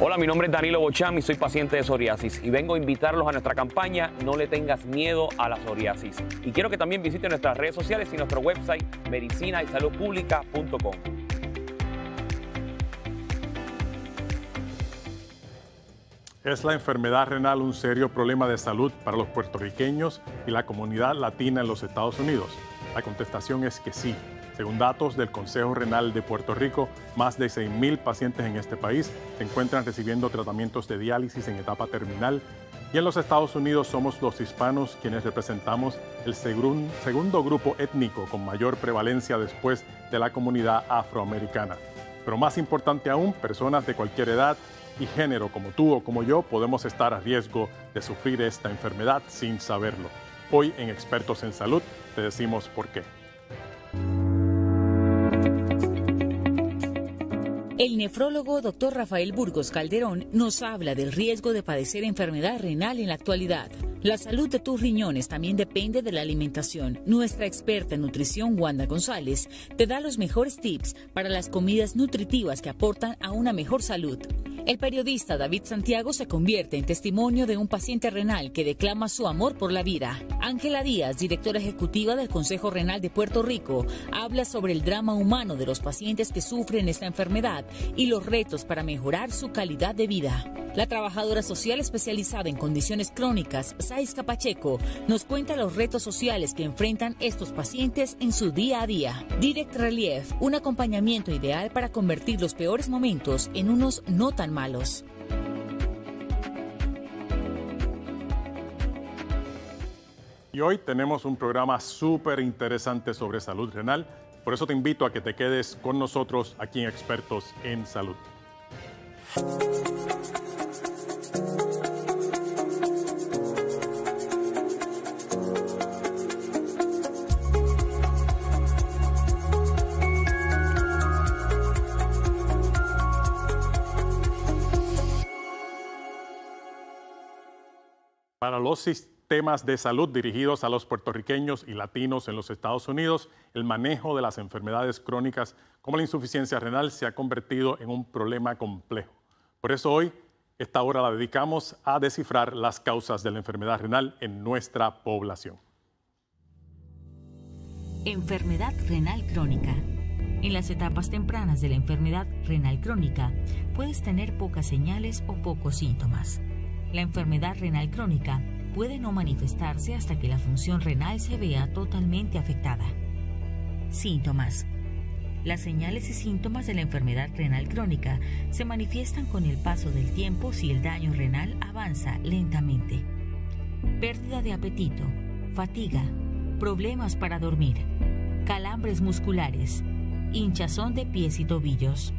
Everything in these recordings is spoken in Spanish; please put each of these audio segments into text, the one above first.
Hola, mi nombre es Danilo Bocham y soy paciente de psoriasis y vengo a invitarlos a nuestra campaña No le tengas miedo a la psoriasis. Y quiero que también visiten nuestras redes sociales y nuestro website medicinaysaludpublica.com. Es la enfermedad renal un serio problema de salud para los puertorriqueños y la comunidad latina en los Estados Unidos. La contestación es que sí. Según datos del Consejo Renal de Puerto Rico, más de 6.000 pacientes en este país se encuentran recibiendo tratamientos de diálisis en etapa terminal y en los Estados Unidos somos los hispanos quienes representamos el segundo grupo étnico con mayor prevalencia después de la comunidad afroamericana. Pero más importante aún, personas de cualquier edad y género como tú o como yo podemos estar a riesgo de sufrir esta enfermedad sin saberlo. Hoy en Expertos en Salud te decimos por qué. El nefrólogo Dr. Rafael Burgos Calderón nos habla del riesgo de padecer enfermedad renal en la actualidad. La salud de tus riñones también depende de la alimentación. Nuestra experta en nutrición, Wanda González, te da los mejores tips para las comidas nutritivas que aportan a una mejor salud. El periodista David Santiago se convierte en testimonio de un paciente renal que declama su amor por la vida. Ángela Díaz, directora ejecutiva del Consejo Renal de Puerto Rico, habla sobre el drama humano de los pacientes que sufren esta enfermedad y los retos para mejorar su calidad de vida. La trabajadora social especializada en condiciones crónicas, Saiz Capacheco, nos cuenta los retos sociales que enfrentan estos pacientes en su día a día. Direct Relief, un acompañamiento ideal para convertir los peores momentos en unos no tan malos. Y hoy tenemos un programa súper interesante sobre salud renal por eso te invito a que te quedes con nosotros aquí en Expertos en Salud. Para los temas de salud dirigidos a los puertorriqueños y latinos en los Estados Unidos, el manejo de las enfermedades crónicas como la insuficiencia renal se ha convertido en un problema complejo. Por eso hoy esta hora la dedicamos a descifrar las causas de la enfermedad renal en nuestra población. Enfermedad renal crónica. En las etapas tempranas de la enfermedad renal crónica puedes tener pocas señales o pocos síntomas. La enfermedad renal crónica puede no manifestarse hasta que la función renal se vea totalmente afectada. Síntomas. Las señales y síntomas de la enfermedad renal crónica se manifiestan con el paso del tiempo si el daño renal avanza lentamente. Pérdida de apetito, fatiga, problemas para dormir, calambres musculares, hinchazón de pies y tobillos,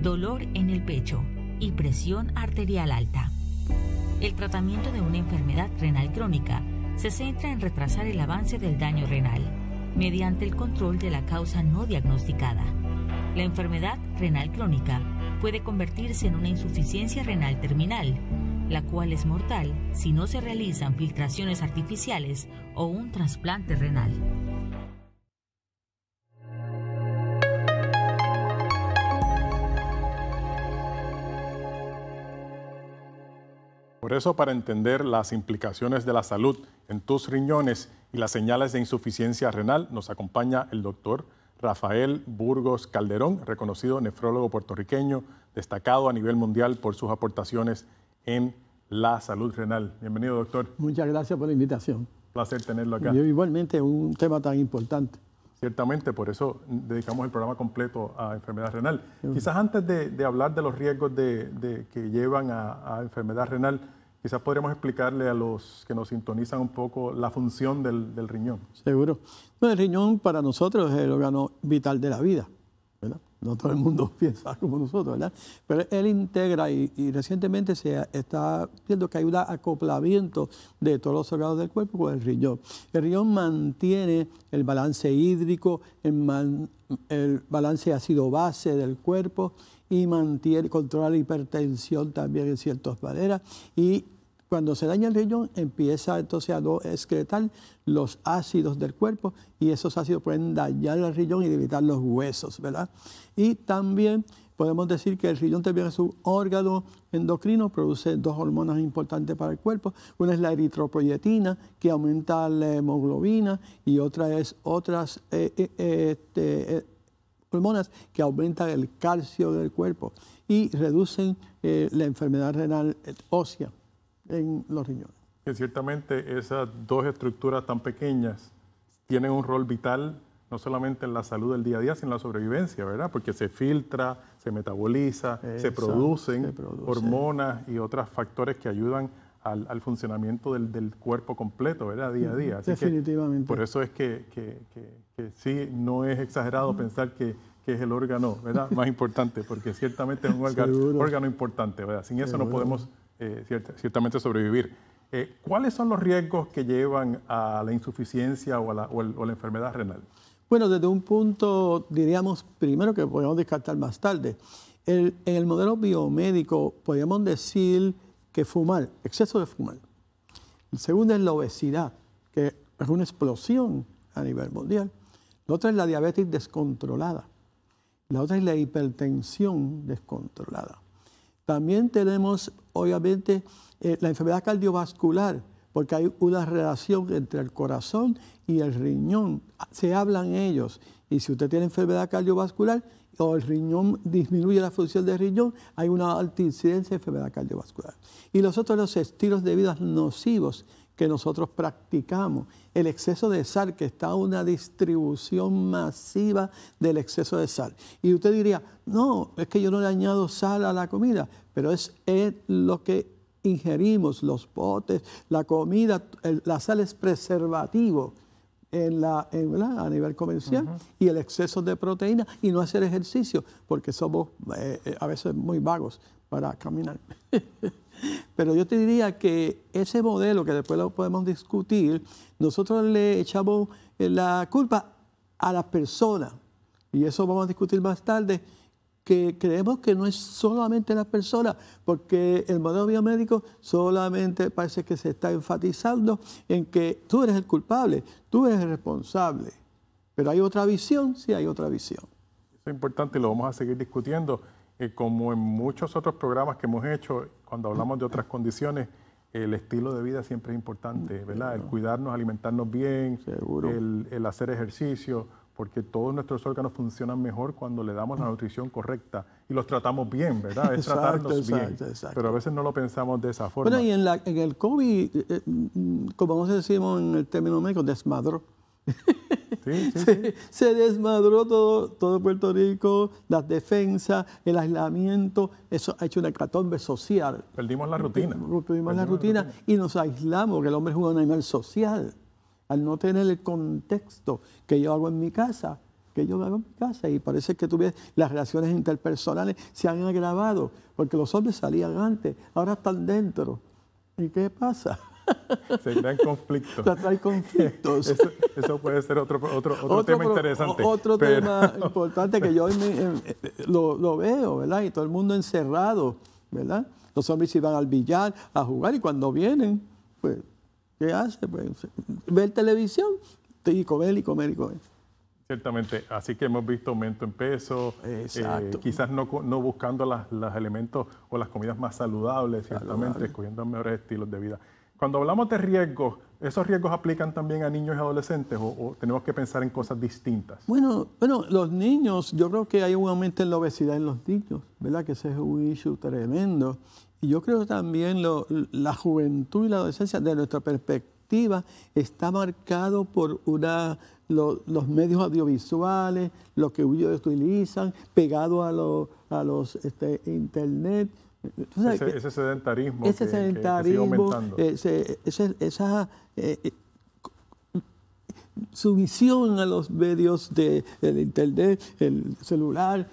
dolor en el pecho y presión arterial alta el tratamiento de una enfermedad renal crónica se centra en retrasar el avance del daño renal mediante el control de la causa no diagnosticada. La enfermedad renal crónica puede convertirse en una insuficiencia renal terminal, la cual es mortal si no se realizan filtraciones artificiales o un trasplante renal. Por eso, para entender las implicaciones de la salud en tus riñones y las señales de insuficiencia renal, nos acompaña el doctor Rafael Burgos Calderón, reconocido nefrólogo puertorriqueño, destacado a nivel mundial por sus aportaciones en la salud renal. Bienvenido, doctor. Muchas gracias por la invitación. Placer tenerlo acá. igualmente, un tema tan importante. Ciertamente, por eso dedicamos el programa completo a enfermedad renal. Quizás antes de, hablar de los riesgos de, que llevan a enfermedad renal, Quizás podríamos explicarle a los que nos sintonizan un poco la función del, riñón. Seguro. el riñón para nosotros es el órgano vital de la vida. No todo el mundo piensa como nosotros, ¿verdad? Pero él integra y, recientemente se está viendo que hay un acoplamiento de todos los órganos del cuerpo con el riñón. El riñón mantiene el balance hídrico, el balance ácido-base del cuerpo y mantiene, controla la hipertensión también en ciertas maneras. Y cuando se daña el riñón, empieza entonces a excretar los ácidos del cuerpo y esos ácidos pueden dañar el riñón y debilitar los huesos, ¿verdad? Y también podemos decir que el riñón también es un órgano endocrino, produce dos hormonas importantes para el cuerpo. Una es la eritropoyetina, que aumenta la hemoglobina, y otra es otras... Eh, eh, este, eh, hormonas que aumentan el calcio del cuerpo y reducen eh, la enfermedad renal ósea en los riñones. Que ciertamente esas dos estructuras tan pequeñas tienen un rol vital no solamente en la salud del día a día, sino en la sobrevivencia, ¿verdad? Porque se filtra, se metaboliza, se, producen se producen hormonas y otros factores que ayudan al, funcionamiento del, cuerpo completo, ¿verdad? Día a día. Definitivamente. por eso es que, que, sí, no es exagerado pensar que, es el órgano ¿verdad? más importante, porque ciertamente es un órgano, importante, ¿verdad? Sin eso no podemos eh, ciertamente sobrevivir. Eh, ¿Cuáles son los riesgos que llevan a la insuficiencia o la, la enfermedad renal? Bueno, desde un punto, diríamos primero que podemos descartar más tarde. El, en el modelo biomédico, podríamos decir que fumar, exceso de fumar. el segunda es la obesidad, que es una explosión a nivel mundial. La otra es la diabetes descontrolada. La otra es la hipertensión descontrolada. También tenemos, obviamente, eh, la enfermedad cardiovascular, porque hay una relación entre el corazón y el riñón. Se hablan ellos. Y si usted tiene enfermedad cardiovascular o el riñón disminuye la función del riñón, hay una alta incidencia de enfermedad cardiovascular. Y los otros los estilos de vida nocivos que nosotros practicamos, el exceso de sal, que está una distribución masiva del exceso de sal. Y usted diría, no, es que yo no le añado sal a la comida, pero es, lo que ingerimos, los potes, la comida, la sal es preservativo en la, a nivel comercial y el exceso de proteína y no hacer ejercicio, porque somos eh, eh, a veces muy vagos para caminar. Pero yo te diría que ese modelo, que después lo podemos discutir, nosotros le echamos eh, la culpa a la persona y eso vamos a discutir más tarde, que creemos que no es solamente la persona, porque el modelo biomédico solamente parece que se está enfatizando en que tú eres el culpable, tú eres el responsable. Pero hay otra visión, sí hay otra visión. Eso es importante y lo vamos a seguir discutiendo. Eh, como en muchos otros programas que hemos hecho, cuando hablamos de otras condiciones, el estilo de vida siempre es importante, ¿verdad? El cuidarnos, alimentarnos bien, El, el hacer ejercicio porque todos nuestros órganos funcionan mejor cuando le damos la nutrición correcta y los tratamos bien, ¿verdad? Es tratarnos bien. Pero a veces no lo pensamos de esa forma. Bueno, y en, el COVID, eh, eh, como como decimos en el término médico, desmadró. se, desmadró todo, Puerto Rico, las defensas, el aislamiento, eso ha hecho una hecatombe social. Perdimos la rutina. Perdimos, la, rutina y nos aislamos, que el hombre es un animal social al no tener el contexto que yo hago en mi casa, que yo hago en mi casa. Y parece que tuve, las relaciones interpersonales se han agravado, porque los hombres salían antes, ahora están dentro. ¿Y qué pasa? Se traen conflictos. Se traen conflictos. Eso, puede ser otro, tema interesante. Otro tema importante que yo em, lo, lo, veo, ¿verdad? Y todo el mundo encerrado, ¿verdad? Los hombres iban al billar a jugar y cuando vienen, pues ¿Qué hace? Pues, ver televisión y comer y comer y comer. Ciertamente, así que hemos visto aumento en peso, eh, quizás no, buscando los elementos o las comidas más saludables, ciertamente, escogiendo mejores estilos de vida. Cuando hablamos de riesgos, ¿esos riesgos aplican también a niños y adolescentes o, tenemos que pensar en cosas distintas? Bueno, bueno, los niños, yo creo que hay un aumento en la obesidad en los niños, ¿verdad? Que ese es un issue tremendo. Y yo creo también la juventud y la adolescencia, de nuestra perspectiva, está marcado por una los medios audiovisuales, lo que ellos utilizan, pegado a, a los este, internet. Ese, sedentarismo. sigue aumentando. esa eh, sumisión a los medios del de, internet, el celular,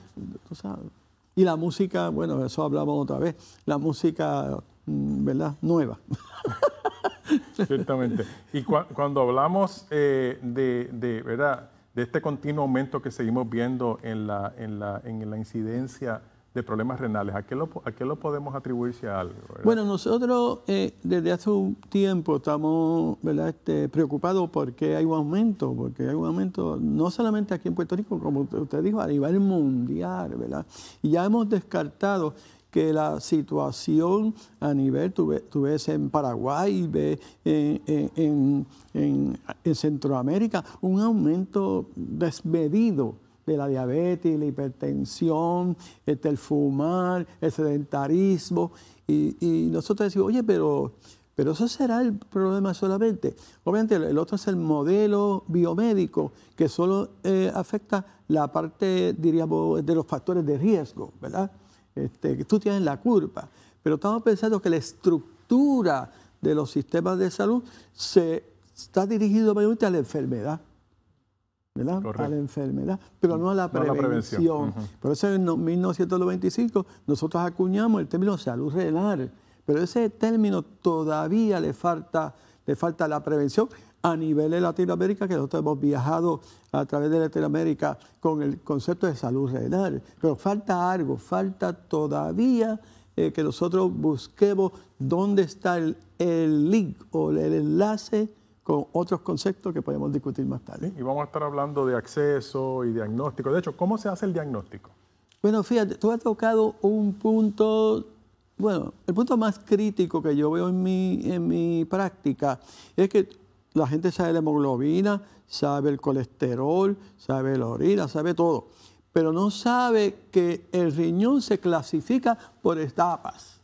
Y la música, bueno, eso hablamos otra vez, la música, mm, ¿verdad? Nueva. Ciertamente. Y cuando hablamos eh, de, de, ¿verdad? de este continuo aumento que seguimos viendo en la, en la, en la incidencia de problemas renales. ¿A qué lo, a qué lo podemos atribuirse a algo? Bueno, nosotros eh, desde hace un tiempo estamos este, preocupados porque hay un aumento, porque hay un aumento no solamente aquí en Puerto Rico, como usted dijo, a nivel mundial, ¿verdad? Y ya hemos descartado que la situación a nivel, tú ves, en Paraguay, ves en, en Centroamérica, un aumento desmedido de la diabetes, la hipertensión, este, el fumar, el sedentarismo. Y, nosotros decimos, oye, pero, pero eso será el problema solamente. Obviamente, el otro es el modelo biomédico que solo eh, afecta la parte, diríamos, de los factores de riesgo, ¿verdad? Este, que tú tienes la culpa. Pero estamos pensando que la estructura de los sistemas de salud se está dirigida mayormente a la enfermedad a la enfermedad, pero no a la prevención. Por eso en 1995 nosotros acuñamos el término salud renal, pero ese término todavía le falta, le falta la prevención a nivel de Latinoamérica, que nosotros hemos viajado a través de Latinoamérica con el concepto de salud renal, pero falta algo, falta todavía eh, que nosotros busquemos dónde está el link o el enlace con otros conceptos que podemos discutir más tarde. y vamos a estar hablando de acceso y diagnóstico. De hecho, ¿cómo se hace el diagnóstico? Bueno, fíjate, tú has tocado un punto, bueno, el punto más crítico que yo veo en mi, en mi práctica es que la gente sabe la hemoglobina, sabe el colesterol, sabe la orina, sabe todo, pero no sabe que el riñón se clasifica por etapas.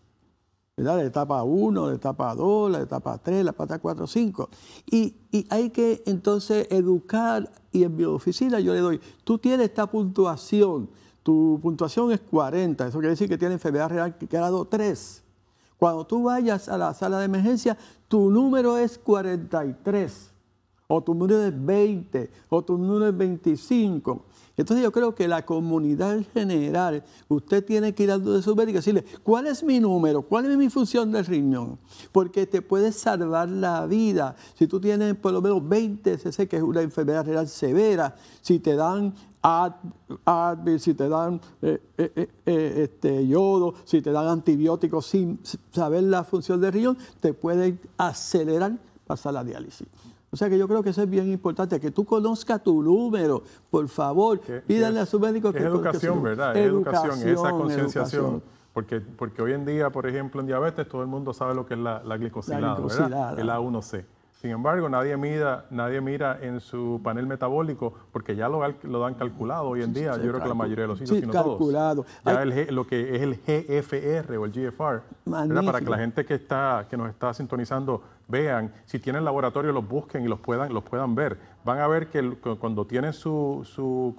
La etapa 1, la etapa 2, la etapa 3, la etapa 4, 5. Y, hay que entonces educar y en mi oficina yo le doy, tú tienes esta puntuación, tu puntuación es 40, eso quiere decir que tienes enfermedad real grado 3. Cuando tú vayas a la sala de emergencia, tu número es 43, o tu número es 20, o tu número es 25. Entonces yo creo que la comunidad en general, usted tiene que ir al de su médico y decirle, ¿cuál es mi número? ¿Cuál es mi función del riñón? Porque te puede salvar la vida. Si tú tienes por lo menos 20 CC, que es una enfermedad real severa, si te dan Advil, si te dan eh, eh, eh, este, yodo, si te dan antibióticos sin saber la función del riñón, te puede acelerar pasar la diálisis. O sea que yo creo que eso es bien importante, que tú conozcas tu número, por favor, pídanle a su médico que... Es educación, ¿verdad? Es educación, esa concienciación. Porque, porque hoy en día, por ejemplo, en diabetes todo el mundo sabe lo que es la, la glicosilada, la ¿verdad? El A1C. Sin embargo, nadie mira, nadie mira en su panel metabólico porque ya lo, lo dan calculado hoy en día. yo creo que la mayoría de los sí, sino calculado. Todos, ya lo que es el GFR o el GFR, para que la gente que está que nos está sintonizando vean, si tienen laboratorio los busquen y los puedan los puedan ver. Van a ver que cuando tienen su, su,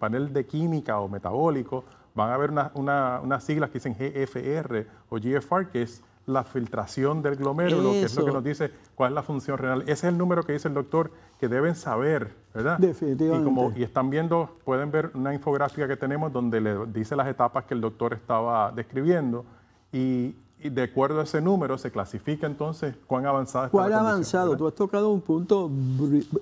panel de química o metabólico, van a ver una, una, unas siglas que dicen GFR o GFR que es la filtración del glomérulo, que es lo que nos dice cuál es la función renal. Ese es el número que dice el doctor que deben saber, ¿verdad? Definitivamente. Y, como, y están viendo, pueden ver una infográfica que tenemos donde le dice las etapas que el doctor estaba describiendo y, de acuerdo a ese número se clasifica entonces cuán avanzada está ¿Cuál avanzado? Tú has tocado un punto.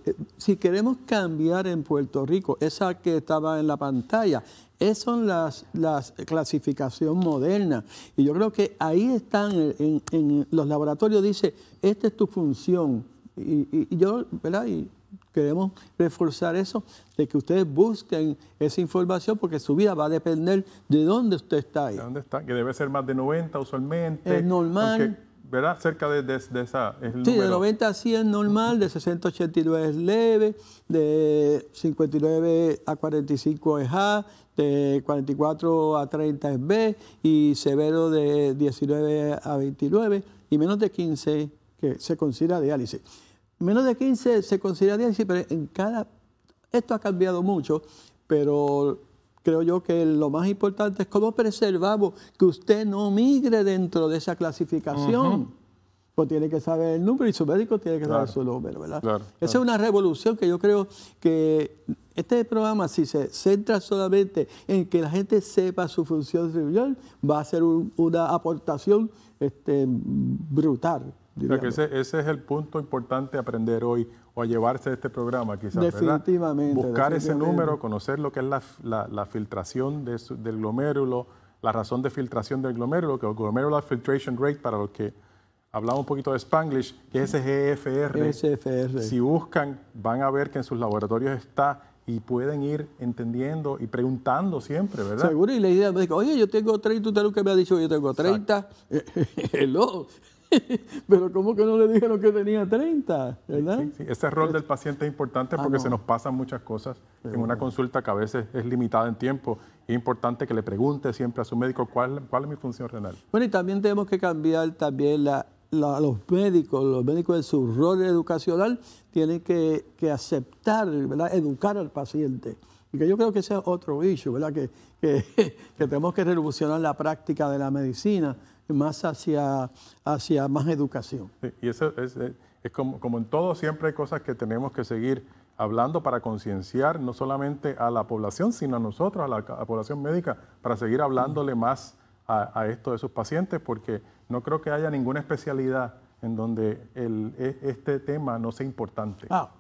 Eh, si queremos cambiar en Puerto Rico, esa que estaba en la pantalla, esas son las, las clasificación moderna. Y yo creo que ahí están, en, los laboratorios dice, esta es tu función. Y, yo, ¿verdad? Y, queremos reforzar eso, de que ustedes busquen esa información porque su vida va a depender de dónde usted está ahí. dónde está? Que debe ser más de 90 usualmente. Es normal. ¿Verdad? Cerca de, esa. sí, de 90 a 100 es normal, de 689 es leve, de 59 a 45 es A, de 44 a 30 es B y severo de 19 a 29 y menos de 15 que se considera diálisis. Menos de 15 se considera diálisis, pero en cada... Esto ha cambiado mucho, pero creo yo que lo más importante es cómo preservamos que usted no migre dentro de esa clasificación. Pues tiene que saber el número y su médico tiene que saber su número, ¿verdad? Esa es una revolución que yo creo que este programa, si se centra solamente en que la gente sepa su función cerebral, va a ser una aportación este, brutal. ese, es el punto importante a aprender hoy o a llevarse de este programa, quizás. Definitivamente. Buscar ese número, conocer lo que es la, filtración del glomérulo, la razón de filtración del glomérulo, que es el glomerular filtration rate, para los que hablamos un poquito de Spanglish, que es ese GFR. Si buscan, van a ver que en sus laboratorios está y pueden ir entendiendo y preguntando siempre, ¿verdad? Seguro, y la idea es que, oye, yo tengo 30, usted que me ha dicho, yo tengo 30. Hello. Pero ¿cómo que no le dijeron que tenía 30? Sí, Ese rol del paciente es importante ah, porque se nos pasan muchas cosas en una consulta que a veces es limitada en tiempo. Es importante que le pregunte siempre a su médico cuál, cuál es mi función renal. Bueno, y también tenemos que cambiar también la los médicos, los médicos en su rol educacional tienen que, que aceptar, ¿verdad? educar al paciente. Y que yo creo que ese es otro issue, ¿verdad? Que, que, tenemos que revolucionar la práctica de la medicina más hacia, hacia más educación. y eso eh, es, como, como, en todo, siempre hay cosas que tenemos que seguir hablando para concienciar no solamente a la población, sino a nosotros, a la, población médica, para seguir hablándole más a, a esto de sus pacientes, porque no creo que haya ninguna especialidad en donde e, este tema no sea importante. Ah,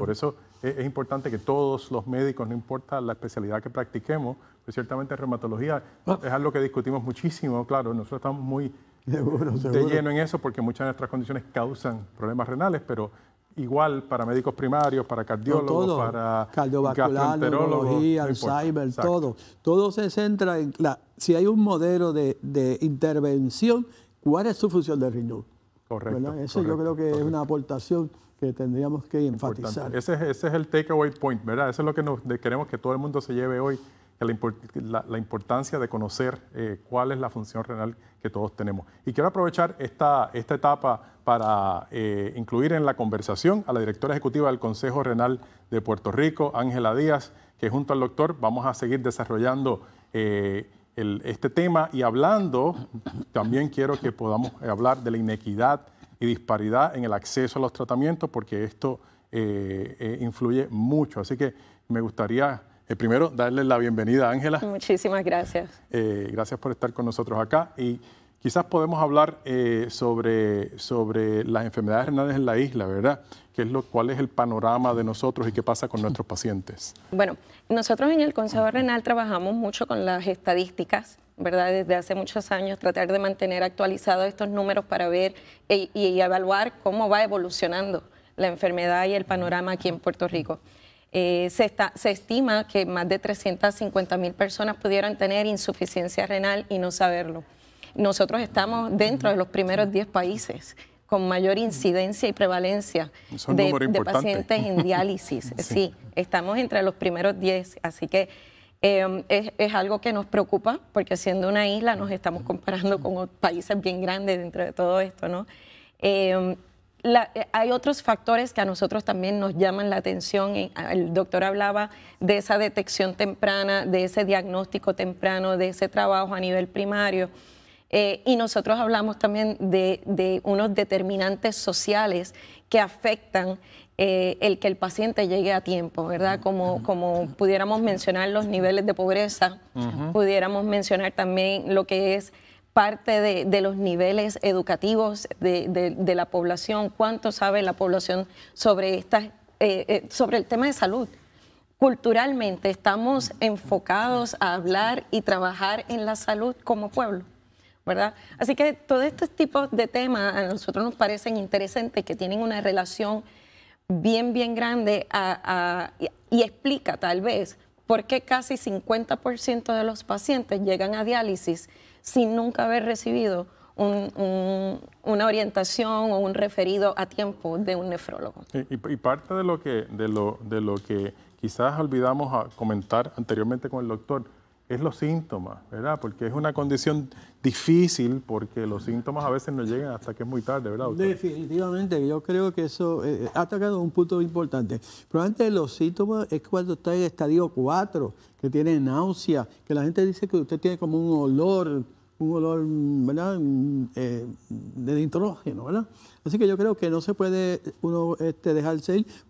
Por eso e, es, importante que todos los médicos, no importa la especialidad que practiquemos, pues ciertamente reumatología ah. es algo que discutimos muchísimo, claro, nosotros estamos muy seguro, de lleno en eso porque muchas de nuestras condiciones causan problemas renales, pero igual para médicos primarios, para cardiólogos, para cardiovascular, neurología, Alzheimer, todo. Todo se centra en si hay un modelo de intervención cuál es su función de riñón. Correcto. Bueno, Eso yo creo que es una aportación que tendríamos que enfatizar. Ese es, el takeaway point, ¿verdad? Eso es lo que queremos que todo el mundo se lleve hoy, la, importancia de conocer eh, cuál es la función renal que todos tenemos. Y quiero aprovechar esta, esta etapa para eh, incluir en la conversación a la directora ejecutiva del Consejo Renal de Puerto Rico, Ángela Díaz, que junto al doctor vamos a seguir desarrollando eh, este tema y hablando, también quiero que podamos hablar de la inequidad y disparidad en el acceso a los tratamientos, porque esto eh, eh, influye mucho. Así que me gustaría eh, primero darle la bienvenida Ángela. Muchísimas gracias. gracias por estar con nosotros acá y quizás podemos hablar sobre, sobre las enfermedades renales en la isla, ¿verdad? lo, cuál es el panorama de nosotros y qué pasa con nuestros pacientes. Bueno, nosotros en el Consejo Renal trabajamos mucho con las estadísticas, ¿verdad? Desde hace muchos años, tratar de mantener actualizados estos números para ver e, y evaluar cómo va evolucionando la enfermedad y el panorama aquí en Puerto Rico. Eh, se, está, se, estima que más de 350 mil personas pudieran tener insuficiencia renal y no saberlo. Nosotros estamos dentro de los primeros 10 países con mayor incidencia y prevalencia de, pacientes en diálisis. sí. estamos entre los primeros 10, así que em, es, algo que nos preocupa porque siendo una isla nos estamos comparando con países bien grandes dentro de todo esto, ¿no? Em, eh, hay otros factores que a nosotros también nos llaman la atención. Eh, el doctor hablaba de esa detección temprana, de ese diagnóstico temprano, de ese trabajo a nivel primario. Eh, y nosotros hablamos también de, unos determinantes sociales que afectan eh, el que el paciente llegue a tiempo, ¿verdad? Como, como pudiéramos mencionar los niveles de pobreza, pudiéramos mencionar también lo que es parte de, los niveles educativos de, la población, cuánto sabe la población sobre, estas, eh, sobre el tema de salud. Culturalmente estamos enfocados a hablar y trabajar en la salud como pueblo. Así que todos estos tipos de temas a nosotros nos parecen interesantes, que tienen una relación bien, bien grande y, explica tal vez por qué casi 50% de los pacientes llegan a diálisis sin nunca haber recibido una orientación o un referido a tiempo de un nefrólogo. Y, parte de lo que, de lo, que quizás olvidamos comentar anteriormente con el doctor es los síntomas, ¿verdad? Porque es una condición difícil porque los síntomas a veces no llegan hasta que es muy tarde, ¿verdad? Definitivamente, yo creo que eso eh, eh, ha tocado un punto importante. Pero antes de los síntomas es cuando está en estadio 4, que tiene náusea, que la gente dice que usted tiene como un olor, un olor, ¿verdad? Mm, eh, de nitrógeno, ¿verdad? Así que yo creo que no se puede uno este, dejar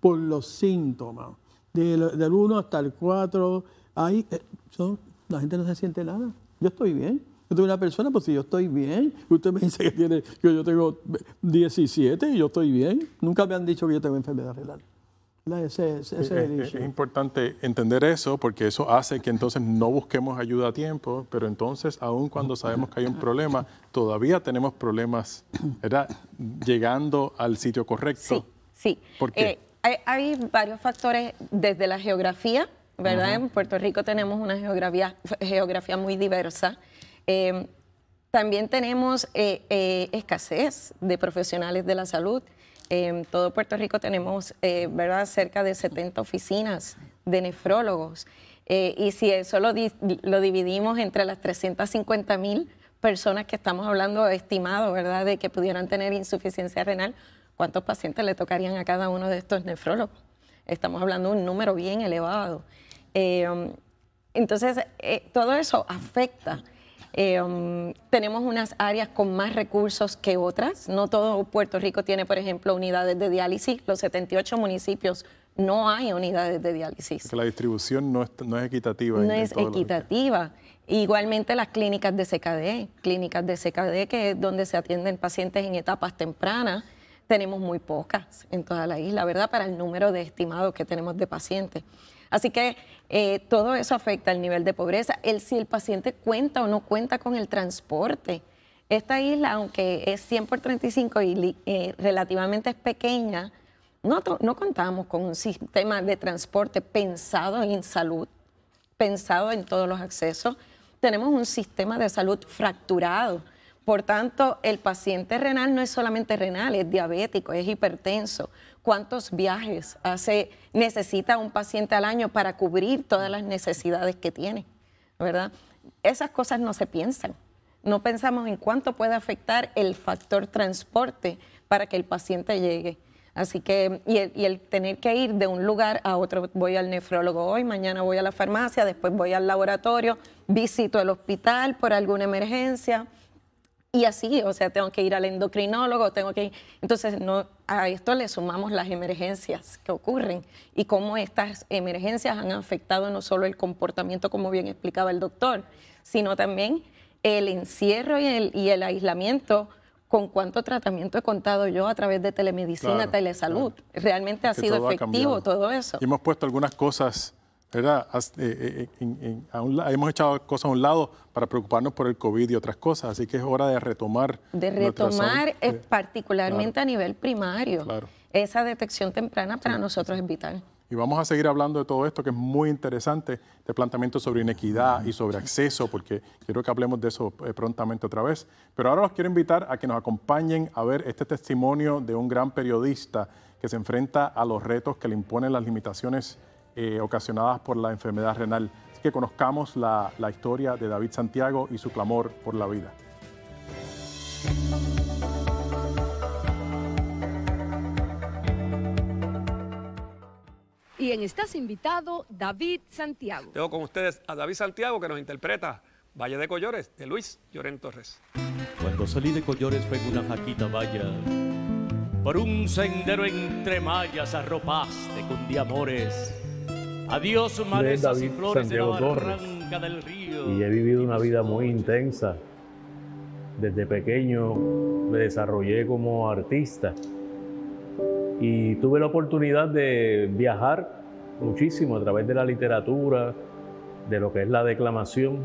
por los síntomas. Del, 1 hasta el 4, hay la gente no se siente nada. Yo estoy bien. Yo tengo una persona, pues si yo estoy bien, usted me dice que, tiene, yo yo tengo 17 y yo estoy bien. Nunca me han dicho que yo tengo enfermedad renal. es, importante entender eso porque eso hace que entonces no busquemos ayuda a tiempo, pero entonces aun cuando sabemos que hay un problema, todavía tenemos problemas, ¿verdad? Llegando al sitio correcto. Sí, sí. ¿Por qué? Eh, hay varios factores desde la geografía, ¿verdad? En Puerto Rico tenemos una geografía, geografía muy diversa. Eh, también tenemos eh, eh, escasez de profesionales de la salud. En todo Puerto Rico tenemos, ¿verdad?, cerca de 70 oficinas de nefrólogos. y si eso lo, dividimos entre las 350 mil personas que estamos hablando, estimado, ¿verdad?, de que pudieran tener insuficiencia renal, ¿cuántos pacientes le tocarían a cada uno de estos nefrólogos? Estamos hablando de un número bien elevado. Em, entonces, eh, todo eso afecta. Em, tenemos unas áreas con más recursos que otras. No todo Puerto Rico tiene, por ejemplo, unidades de diálisis. Los 78 municipios no hay unidades de diálisis. la distribución no es, no es equitativa. No es equitativa. Igualmente las clínicas de CKD, clínicas de CKD que es donde se atienden pacientes en etapas tempranas, tenemos muy pocas en toda la isla, ¿verdad? Para el número de estimados que tenemos de pacientes. Así que eh, todo eso afecta al nivel de pobreza, el, si el paciente cuenta o no cuenta con el transporte. Esta isla, aunque es 100 por 35 y eh, relativamente es pequeña, no, no contamos con un sistema de transporte pensado en salud, pensado en todos los accesos. Tenemos un sistema de salud fracturado. Por tanto, el paciente renal no es solamente renal, es diabético, es hipertenso cuántos viajes hace, necesita un paciente al año para cubrir todas las necesidades que tiene, ¿verdad? Esas cosas no se piensan. No pensamos en cuánto puede afectar el factor transporte para que el paciente llegue. Así que, y el, tener que ir de un lugar a otro, voy al nefrólogo hoy, mañana voy a la farmacia, después voy al laboratorio, visito el hospital por alguna emergencia y así, o sea, tengo que ir al endocrinólogo, tengo que ir. Entonces, no, a esto le sumamos las emergencias que ocurren y cómo estas emergencias han afectado no solo el comportamiento, como bien explicaba el doctor, sino también el encierro y el, y el aislamiento con cuánto tratamiento he contado yo a través de telemedicina, telesalud. Realmente ha sido efectivo todo eso. Y hemos puesto algunas cosas ¿verdad? Eh, eh, eh, hemos echado cosas a un lado para preocuparnos por el COVID y otras cosas, así que es hora de retomar. De retomar, es particularmente a nivel primario. Esa detección temprana para nosotros es vital. Y vamos a seguir hablando de todo esto, que es muy interesante, de planteamiento sobre inequidad y sobre acceso, porque quiero que hablemos de eso prontamente otra vez. Pero ahora los quiero invitar a que nos acompañen a ver este testimonio de un gran periodista que se enfrenta a los retos que le imponen las limitaciones eh, ocasionadas por la enfermedad renal. Así que conozcamos la, historia de David Santiago y su clamor por la vida. Y en Estás invitado, David Santiago. Tengo con ustedes a David Santiago que nos interpreta Valle de Collores, de Luis Llorén Torres. Cuando salí de Collores fue una jaquita valla... por un sendero entre mallas arropaste con de amores Adiós, de David Santiago Torres. Y he vivido una vida muy intensa. Desde pequeño me desarrollé como artista y tuve la oportunidad de viajar muchísimo a través de la literatura, de lo que es la declamación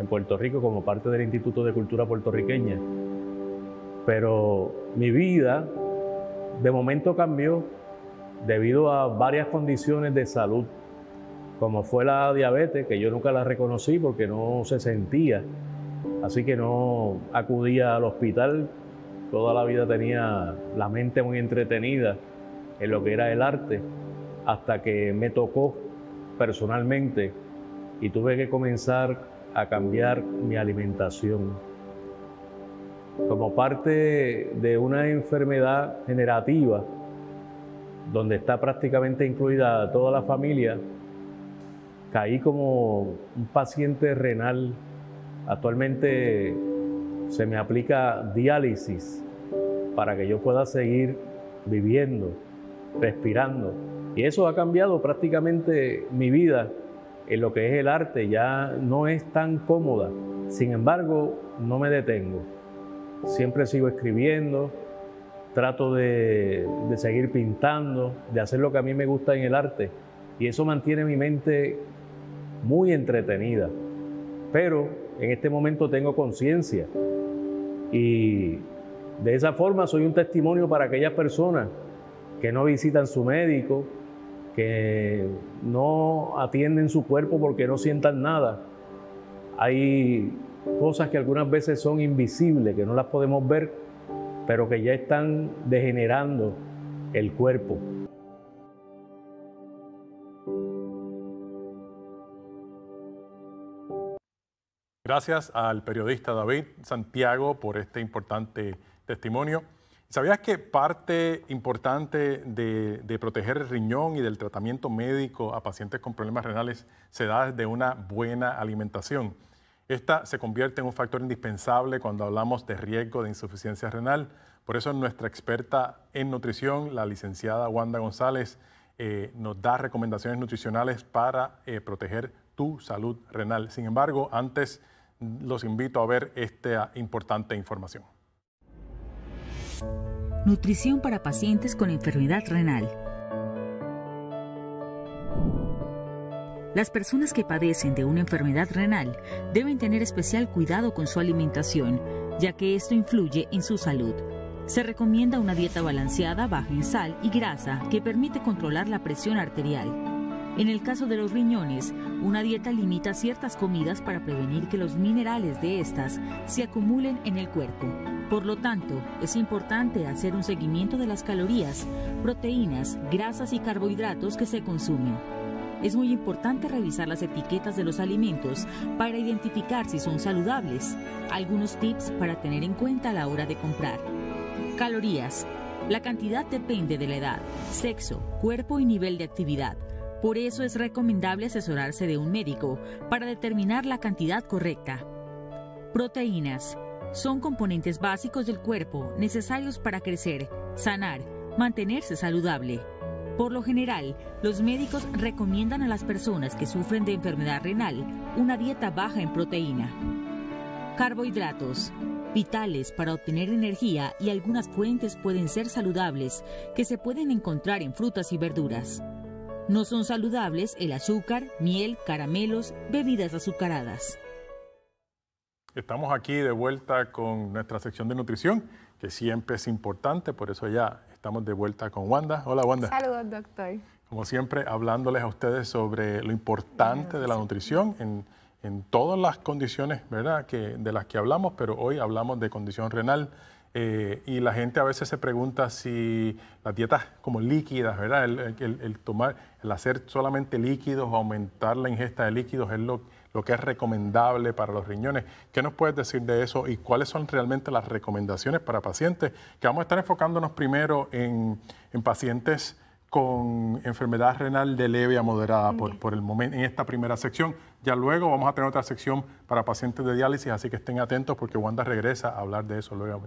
en Puerto Rico como parte del Instituto de Cultura Puertorriqueña. Pero mi vida de momento cambió debido a varias condiciones de salud como fue la diabetes, que yo nunca la reconocí porque no se sentía, así que no acudía al hospital, toda la vida tenía la mente muy entretenida en lo que era el arte, hasta que me tocó personalmente y tuve que comenzar a cambiar mi alimentación. Como parte de una enfermedad generativa, donde está prácticamente incluida toda la familia, Caí como un paciente renal. Actualmente se me aplica diálisis para que yo pueda seguir viviendo, respirando. Y eso ha cambiado prácticamente mi vida en lo que es el arte. Ya no es tan cómoda. Sin embargo, no me detengo. Siempre sigo escribiendo, trato de, de seguir pintando, de hacer lo que a mí me gusta en el arte. Y eso mantiene mi mente muy entretenida, pero en este momento tengo conciencia y de esa forma soy un testimonio para aquellas personas que no visitan su médico, que no atienden su cuerpo porque no sientan nada. Hay cosas que algunas veces son invisibles, que no las podemos ver, pero que ya están degenerando el cuerpo. Gracias al periodista David Santiago por este importante testimonio. ¿Sabías que parte importante de, proteger el riñón y del tratamiento médico a pacientes con problemas renales se da desde una buena alimentación? Esta se convierte en un factor indispensable cuando hablamos de riesgo de insuficiencia renal. Por eso nuestra experta en nutrición, la licenciada Wanda González, eh, nos da recomendaciones nutricionales para eh, proteger tu salud renal. Sin embargo, antes los invito a ver esta importante información. Nutrición para pacientes con enfermedad renal. Las personas que padecen de una enfermedad renal deben tener especial cuidado con su alimentación, ya que esto influye en su salud. Se recomienda una dieta balanceada baja en sal y grasa que permite controlar la presión arterial. En el caso de los riñones, una dieta limita ciertas comidas para prevenir que los minerales de estas se acumulen en el cuerpo. Por lo tanto, es importante hacer un seguimiento de las calorías, proteínas, grasas y carbohidratos que se consumen. Es muy importante revisar las etiquetas de los alimentos para identificar si son saludables. Algunos tips para tener en cuenta a la hora de comprar. Calorías. La cantidad depende de la edad, sexo, cuerpo y nivel de actividad. Por eso es recomendable asesorarse de un médico para determinar la cantidad correcta. Proteínas. Son componentes básicos del cuerpo necesarios para crecer, sanar, mantenerse saludable. Por lo general, los médicos recomiendan a las personas que sufren de enfermedad renal una dieta baja en proteína. Carbohidratos, vitales para obtener energía y algunas fuentes pueden ser saludables que se pueden encontrar en frutas y verduras. No son saludables el azúcar, miel, caramelos, bebidas azucaradas. Estamos aquí de vuelta con nuestra sección de nutrición, que siempre es importante, por eso ya estamos de vuelta con Wanda. Hola Wanda. Saludos, doctor. Como siempre, hablándoles a ustedes sobre lo importante de la nutrición en, en todas las condiciones ¿verdad? Que, de las que hablamos, pero hoy hablamos de condición renal eh, y la gente a veces se pregunta si las dietas como líquidas, ¿verdad? El, tomar, el hacer solamente líquidos o aumentar la ingesta de líquidos es lo, que es recomendable para los riñones. ¿Qué nos puedes decir de eso y cuáles son realmente las recomendaciones para pacientes? Que vamos a estar enfocándonos primero en, en pacientes con enfermedad renal de leve a moderada por, por, el momento en esta primera sección. Ya luego vamos a tener otra sección para pacientes de diálisis, así que estén atentos porque Wanda regresa a hablar de eso luego,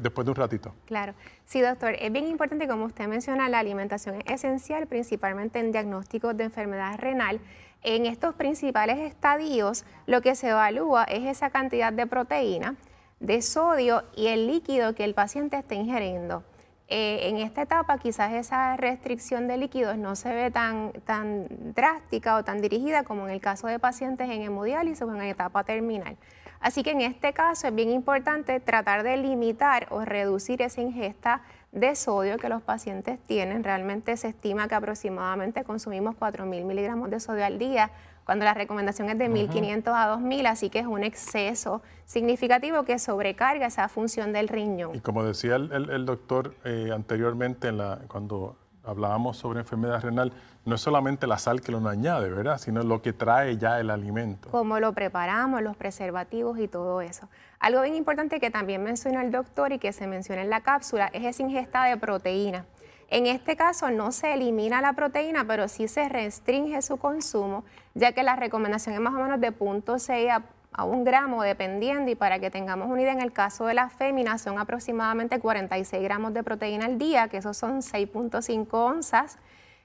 después de un ratito. Claro, sí doctor, es bien importante como usted menciona, la alimentación es esencial principalmente en diagnósticos de enfermedad renal. En estos principales estadios lo que se evalúa es esa cantidad de proteína, de sodio y el líquido que el paciente está ingiriendo. Eh, en esta etapa quizás esa restricción de líquidos no se ve tan, tan drástica o tan dirigida como en el caso de pacientes en hemodiálisis o en etapa terminal. Así que en este caso es bien importante tratar de limitar o reducir esa ingesta de sodio que los pacientes tienen. Realmente se estima que aproximadamente consumimos 4.000 miligramos de sodio al día cuando la recomendación es de 1.500 a 2.000, así que es un exceso significativo que sobrecarga esa función del riñón. Y como decía el, doctor eh, anteriormente, la, cuando hablábamos sobre enfermedad renal, no es solamente la sal que lo añade, ¿verdad? Sino lo que trae ya el alimento. Cómo lo preparamos, los preservativos y todo eso. Algo bien importante que también mencionó el doctor y que se menciona en la cápsula es esa ingesta de proteína. En este caso no se elimina la proteína, pero sí se restringe su consumo, ya que la recomendación es más o menos de 0.6 a, a un gramo, dependiendo, y para que tengamos una idea, en el caso de la féminas son aproximadamente 46 gramos de proteína al día, que eso son 6.5 onzas.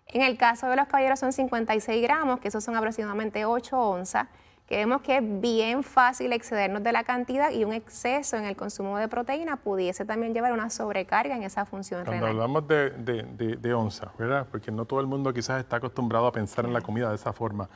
En el caso de los caballeros son 56 gramos, que eso son aproximadamente 8 onzas que vemos que es bien fácil excedernos de la cantidad y un exceso en el consumo de proteína pudiese también llevar una sobrecarga en esa función Cuando hablamos de, onzas, ¿verdad? Porque no todo el mundo quizás está acostumbrado a pensar en la comida de esa forma.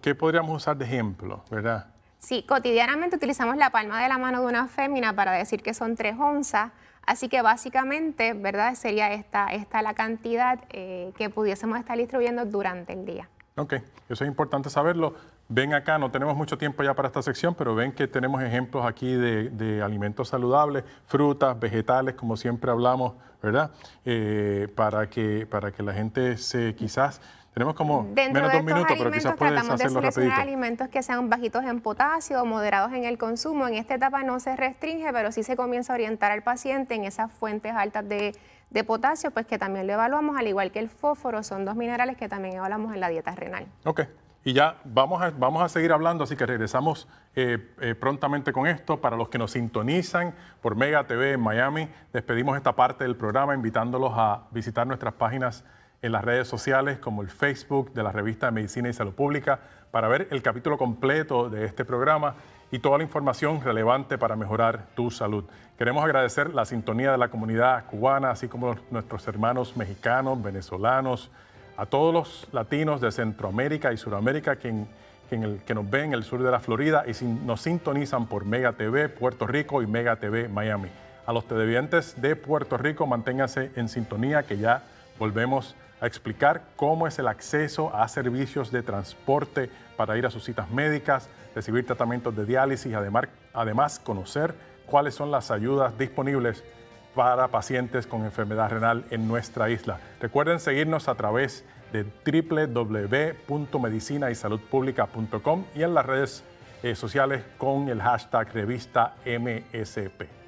¿Qué podríamos usar de ejemplo, verdad? Sí, cotidianamente utilizamos la palma de la mano de una fémina para decir que son tres onzas, así que básicamente, ¿verdad? Sería esta, esta la cantidad eh, que pudiésemos estar distribuyendo durante el día. Ok, eso es importante saberlo. Ven acá, no tenemos mucho tiempo ya para esta sección, pero ven que tenemos ejemplos aquí de, alimentos saludables, frutas, vegetales, como siempre hablamos, ¿verdad? Eh, para, que, para que la gente se quizás... Tenemos como menos de, minutos pero quizás puedes tratamos de seleccionar alimentos que sean bajitos en potasio, moderados en el consumo. En esta etapa no se restringe, pero sí se comienza a orientar al paciente en esas fuentes altas de, de potasio, pues que también lo evaluamos, al igual que el fósforo, son dos minerales que también evaluamos en la dieta renal. Ok, y ya vamos a, vamos a seguir hablando, así que regresamos eh, eh, prontamente con esto. Para los que nos sintonizan por Mega TV en Miami, despedimos esta parte del programa invitándolos a visitar nuestras páginas en las redes sociales como el Facebook de la revista de Medicina y Salud Pública para ver el capítulo completo de este programa y toda la información relevante para mejorar tu salud. Queremos agradecer la sintonía de la comunidad cubana, así como nuestros hermanos mexicanos, venezolanos, a todos los latinos de Centroamérica y Sudamérica que, nos ven en el sur de la Florida y nos sintonizan por Mega TV Puerto Rico y Mega TV Miami. A los televidentes de Puerto Rico, manténganse en sintonía que ya volvemos a explicar cómo es el acceso a servicios de transporte para ir a sus citas médicas, recibir tratamientos de diálisis, además, además conocer cuáles son las ayudas disponibles para pacientes con enfermedad renal en nuestra isla. Recuerden seguirnos a través de www.medicinaysaludpublica.com y en las redes eh, sociales con el hashtag revista MSP.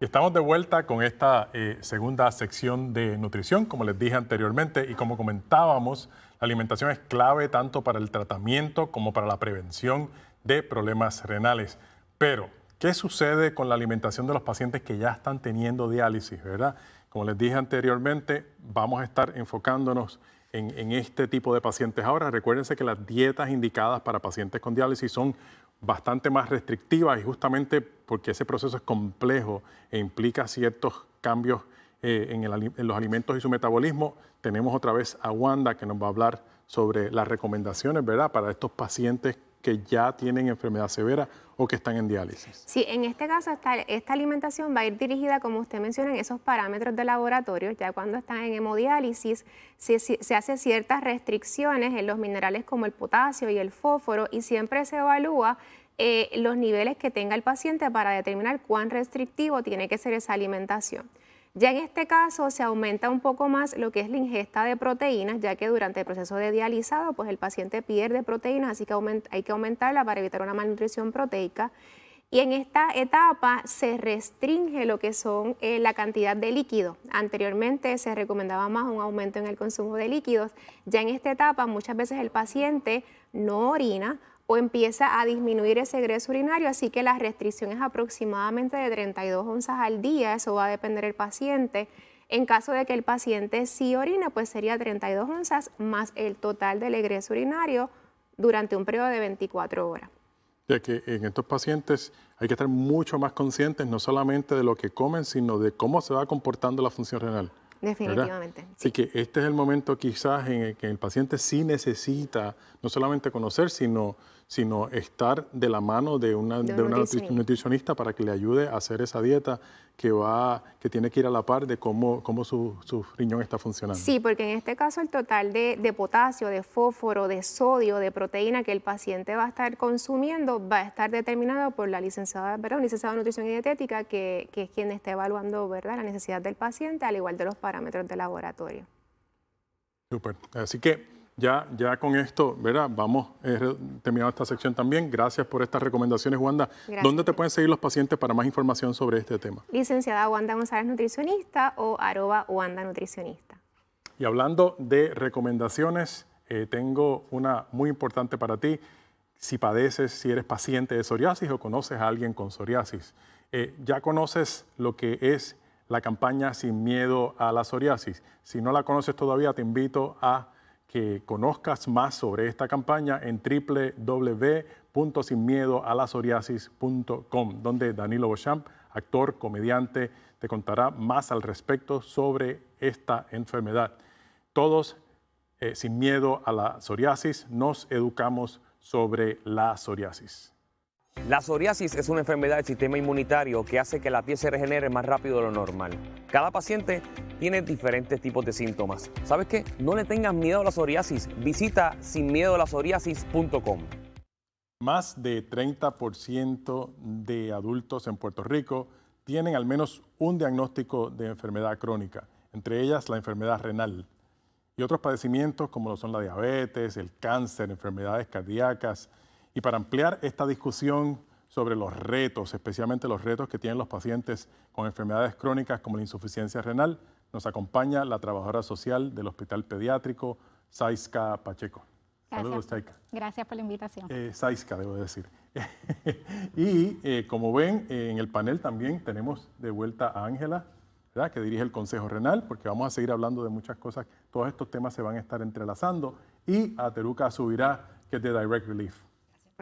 estamos de vuelta con esta eh, segunda sección de nutrición, como les dije anteriormente y como comentábamos la alimentación es clave tanto para el tratamiento como para la prevención de problemas renales. Pero, ¿qué sucede con la alimentación de los pacientes que ya están teniendo diálisis, verdad? Como les dije anteriormente, vamos a estar enfocándonos en, en, este tipo de pacientes ahora. Recuérdense que las dietas indicadas para pacientes con diálisis son bastante más restrictivas y justamente porque ese proceso es complejo e implica ciertos cambios eh, en, los alimentos y su metabolismo. Tenemos otra vez a Wanda que nos va a hablar sobre las recomendaciones, ¿verdad?, para estos pacientes que ya tienen enfermedad severa o que están en diálisis. Sí, en este caso esta, alimentación va a ir dirigida, como usted menciona, en esos parámetros de laboratorio. Ya cuando están en hemodiálisis se, hacen ciertas restricciones en los minerales como el potasio y el fósforo y siempre se evalúa eh, los niveles que tenga el paciente para determinar cuán restrictivo tiene que ser esa alimentación. Ya en este caso se aumenta un poco más lo que es la ingesta de proteínas, ya que durante el proceso de dializado, pues el paciente pierde proteínas, así que hay que aumentarla para evitar una malnutrición proteica. Y en esta etapa se restringe lo que son eh, la cantidad de líquido. Anteriormente se recomendaba más un aumento en el consumo de líquidos. Ya en esta etapa muchas veces el paciente no orina o empieza a disminuir ese egreso urinario, así que la restricción es aproximadamente de 32 onzas al día, eso va a depender del paciente. En caso de que el paciente sí orine, pues sería 32 onzas más el total del egreso urinario durante un periodo de 24 horas. Ya que en estos pacientes hay que estar mucho más conscientes no solamente de lo que comen, sino de cómo se va comportando la función renal. Definitivamente. Así que este es el momento quizás en el que el paciente sí necesita no solamente conocer, sino sino estar de la mano de una, nutricionista. para que le ayude a hacer esa dieta que, va, que tiene que ir a la par de cómo, cómo su, su riñón está funcionando. Sí, porque en este caso el total de, potasio, de fósforo, de sodio, de proteína que el paciente va a estar consumiendo va a estar determinado por la licenciada, licenciada de nutrición dietética, que, es quien está evaluando ¿verdad? la necesidad del paciente, al igual de los parámetros de laboratorio. Súper. Así que ya, con esto, ¿verdad? Vamos eh, terminando esta sección también. Gracias por estas recomendaciones, Wanda. ¿Dónde te pueden seguir los pacientes para más información sobre este tema? Licenciada Wanda González Nutricionista o arroba Wanda Nutricionista. Y hablando de recomendaciones, eh, tengo una muy importante para ti. Si padeces, si eres paciente de psoriasis o conoces a alguien con psoriasis, eh, ya conoces lo que es la campaña Sin Miedo a la Psoriasis. Si no la conoces todavía, te invito a que conozcas más sobre esta campaña en www.sinmiedoalasoriasis.com, donde Danilo Beauchamp, actor, comediante, te contará más al respecto sobre esta enfermedad. Todos, eh, sin miedo a la psoriasis, nos educamos sobre la psoriasis. La psoriasis es una enfermedad del sistema inmunitario que hace que la piel se regenere más rápido de lo normal. Cada paciente tiene diferentes tipos de síntomas. ¿Sabes qué? No le tengas miedo a la psoriasis. Visita sinmiedolasoriasis.com. Más de 30% de adultos en Puerto Rico tienen al menos un diagnóstico de enfermedad crónica, entre ellas la enfermedad renal y otros padecimientos como lo son la diabetes, el cáncer, enfermedades cardíacas, y para ampliar esta discusión sobre los retos, especialmente los retos que tienen los pacientes con enfermedades crónicas como la insuficiencia renal, nos acompaña la trabajadora social del Hospital Pediátrico, Saiska Pacheco. Saludos, Saiska. Gracias por la invitación. Eh, debo decir. y eh, como ven, eh, en el panel también tenemos de vuelta a Ángela, que dirige el Consejo Renal, porque vamos a seguir hablando de muchas cosas. Todos estos temas se van a estar entrelazando. Y a Teruca Subirá, que es de Direct Relief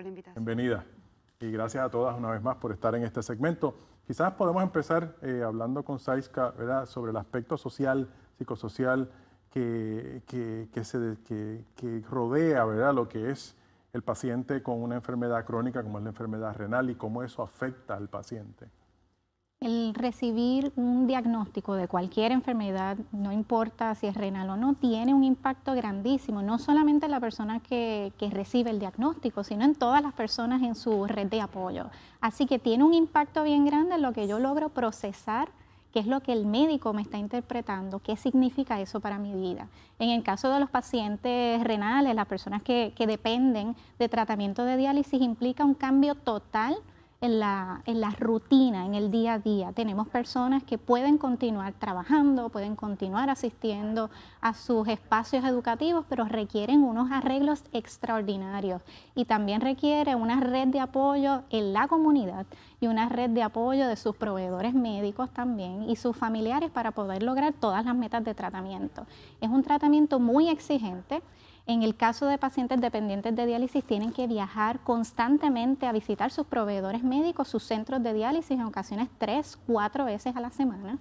la invitación. Bienvenida. Y gracias a todas una vez más por estar en este segmento. Quizás podemos empezar eh, hablando con Saizka ¿verdad? sobre el aspecto social, psicosocial, que, que, que, se, que rodea ¿verdad? lo que es el paciente con una enfermedad crónica como es la enfermedad renal y cómo eso afecta al paciente el recibir un diagnóstico de cualquier enfermedad, no importa si es renal o no, tiene un impacto grandísimo, no solamente en la persona que, recibe el diagnóstico, sino en todas las personas en su red de apoyo. Así que tiene un impacto bien grande en lo que yo logro procesar, qué es lo que el médico me está interpretando, qué significa eso para mi vida. En el caso de los pacientes renales, las personas que, que dependen de tratamiento de diálisis, implica un cambio total en la, rutina, en el día a día. Tenemos personas que pueden continuar trabajando, pueden continuar asistiendo a sus espacios educativos, pero requieren unos arreglos extraordinarios y también requiere una red de apoyo en la comunidad y una red de apoyo de sus proveedores médicos también y sus familiares para poder lograr todas las metas de tratamiento. Es un tratamiento muy exigente en el caso de pacientes dependientes de diálisis, tienen que viajar constantemente a visitar sus proveedores médicos, sus centros de diálisis, en ocasiones tres, cuatro veces a la semana.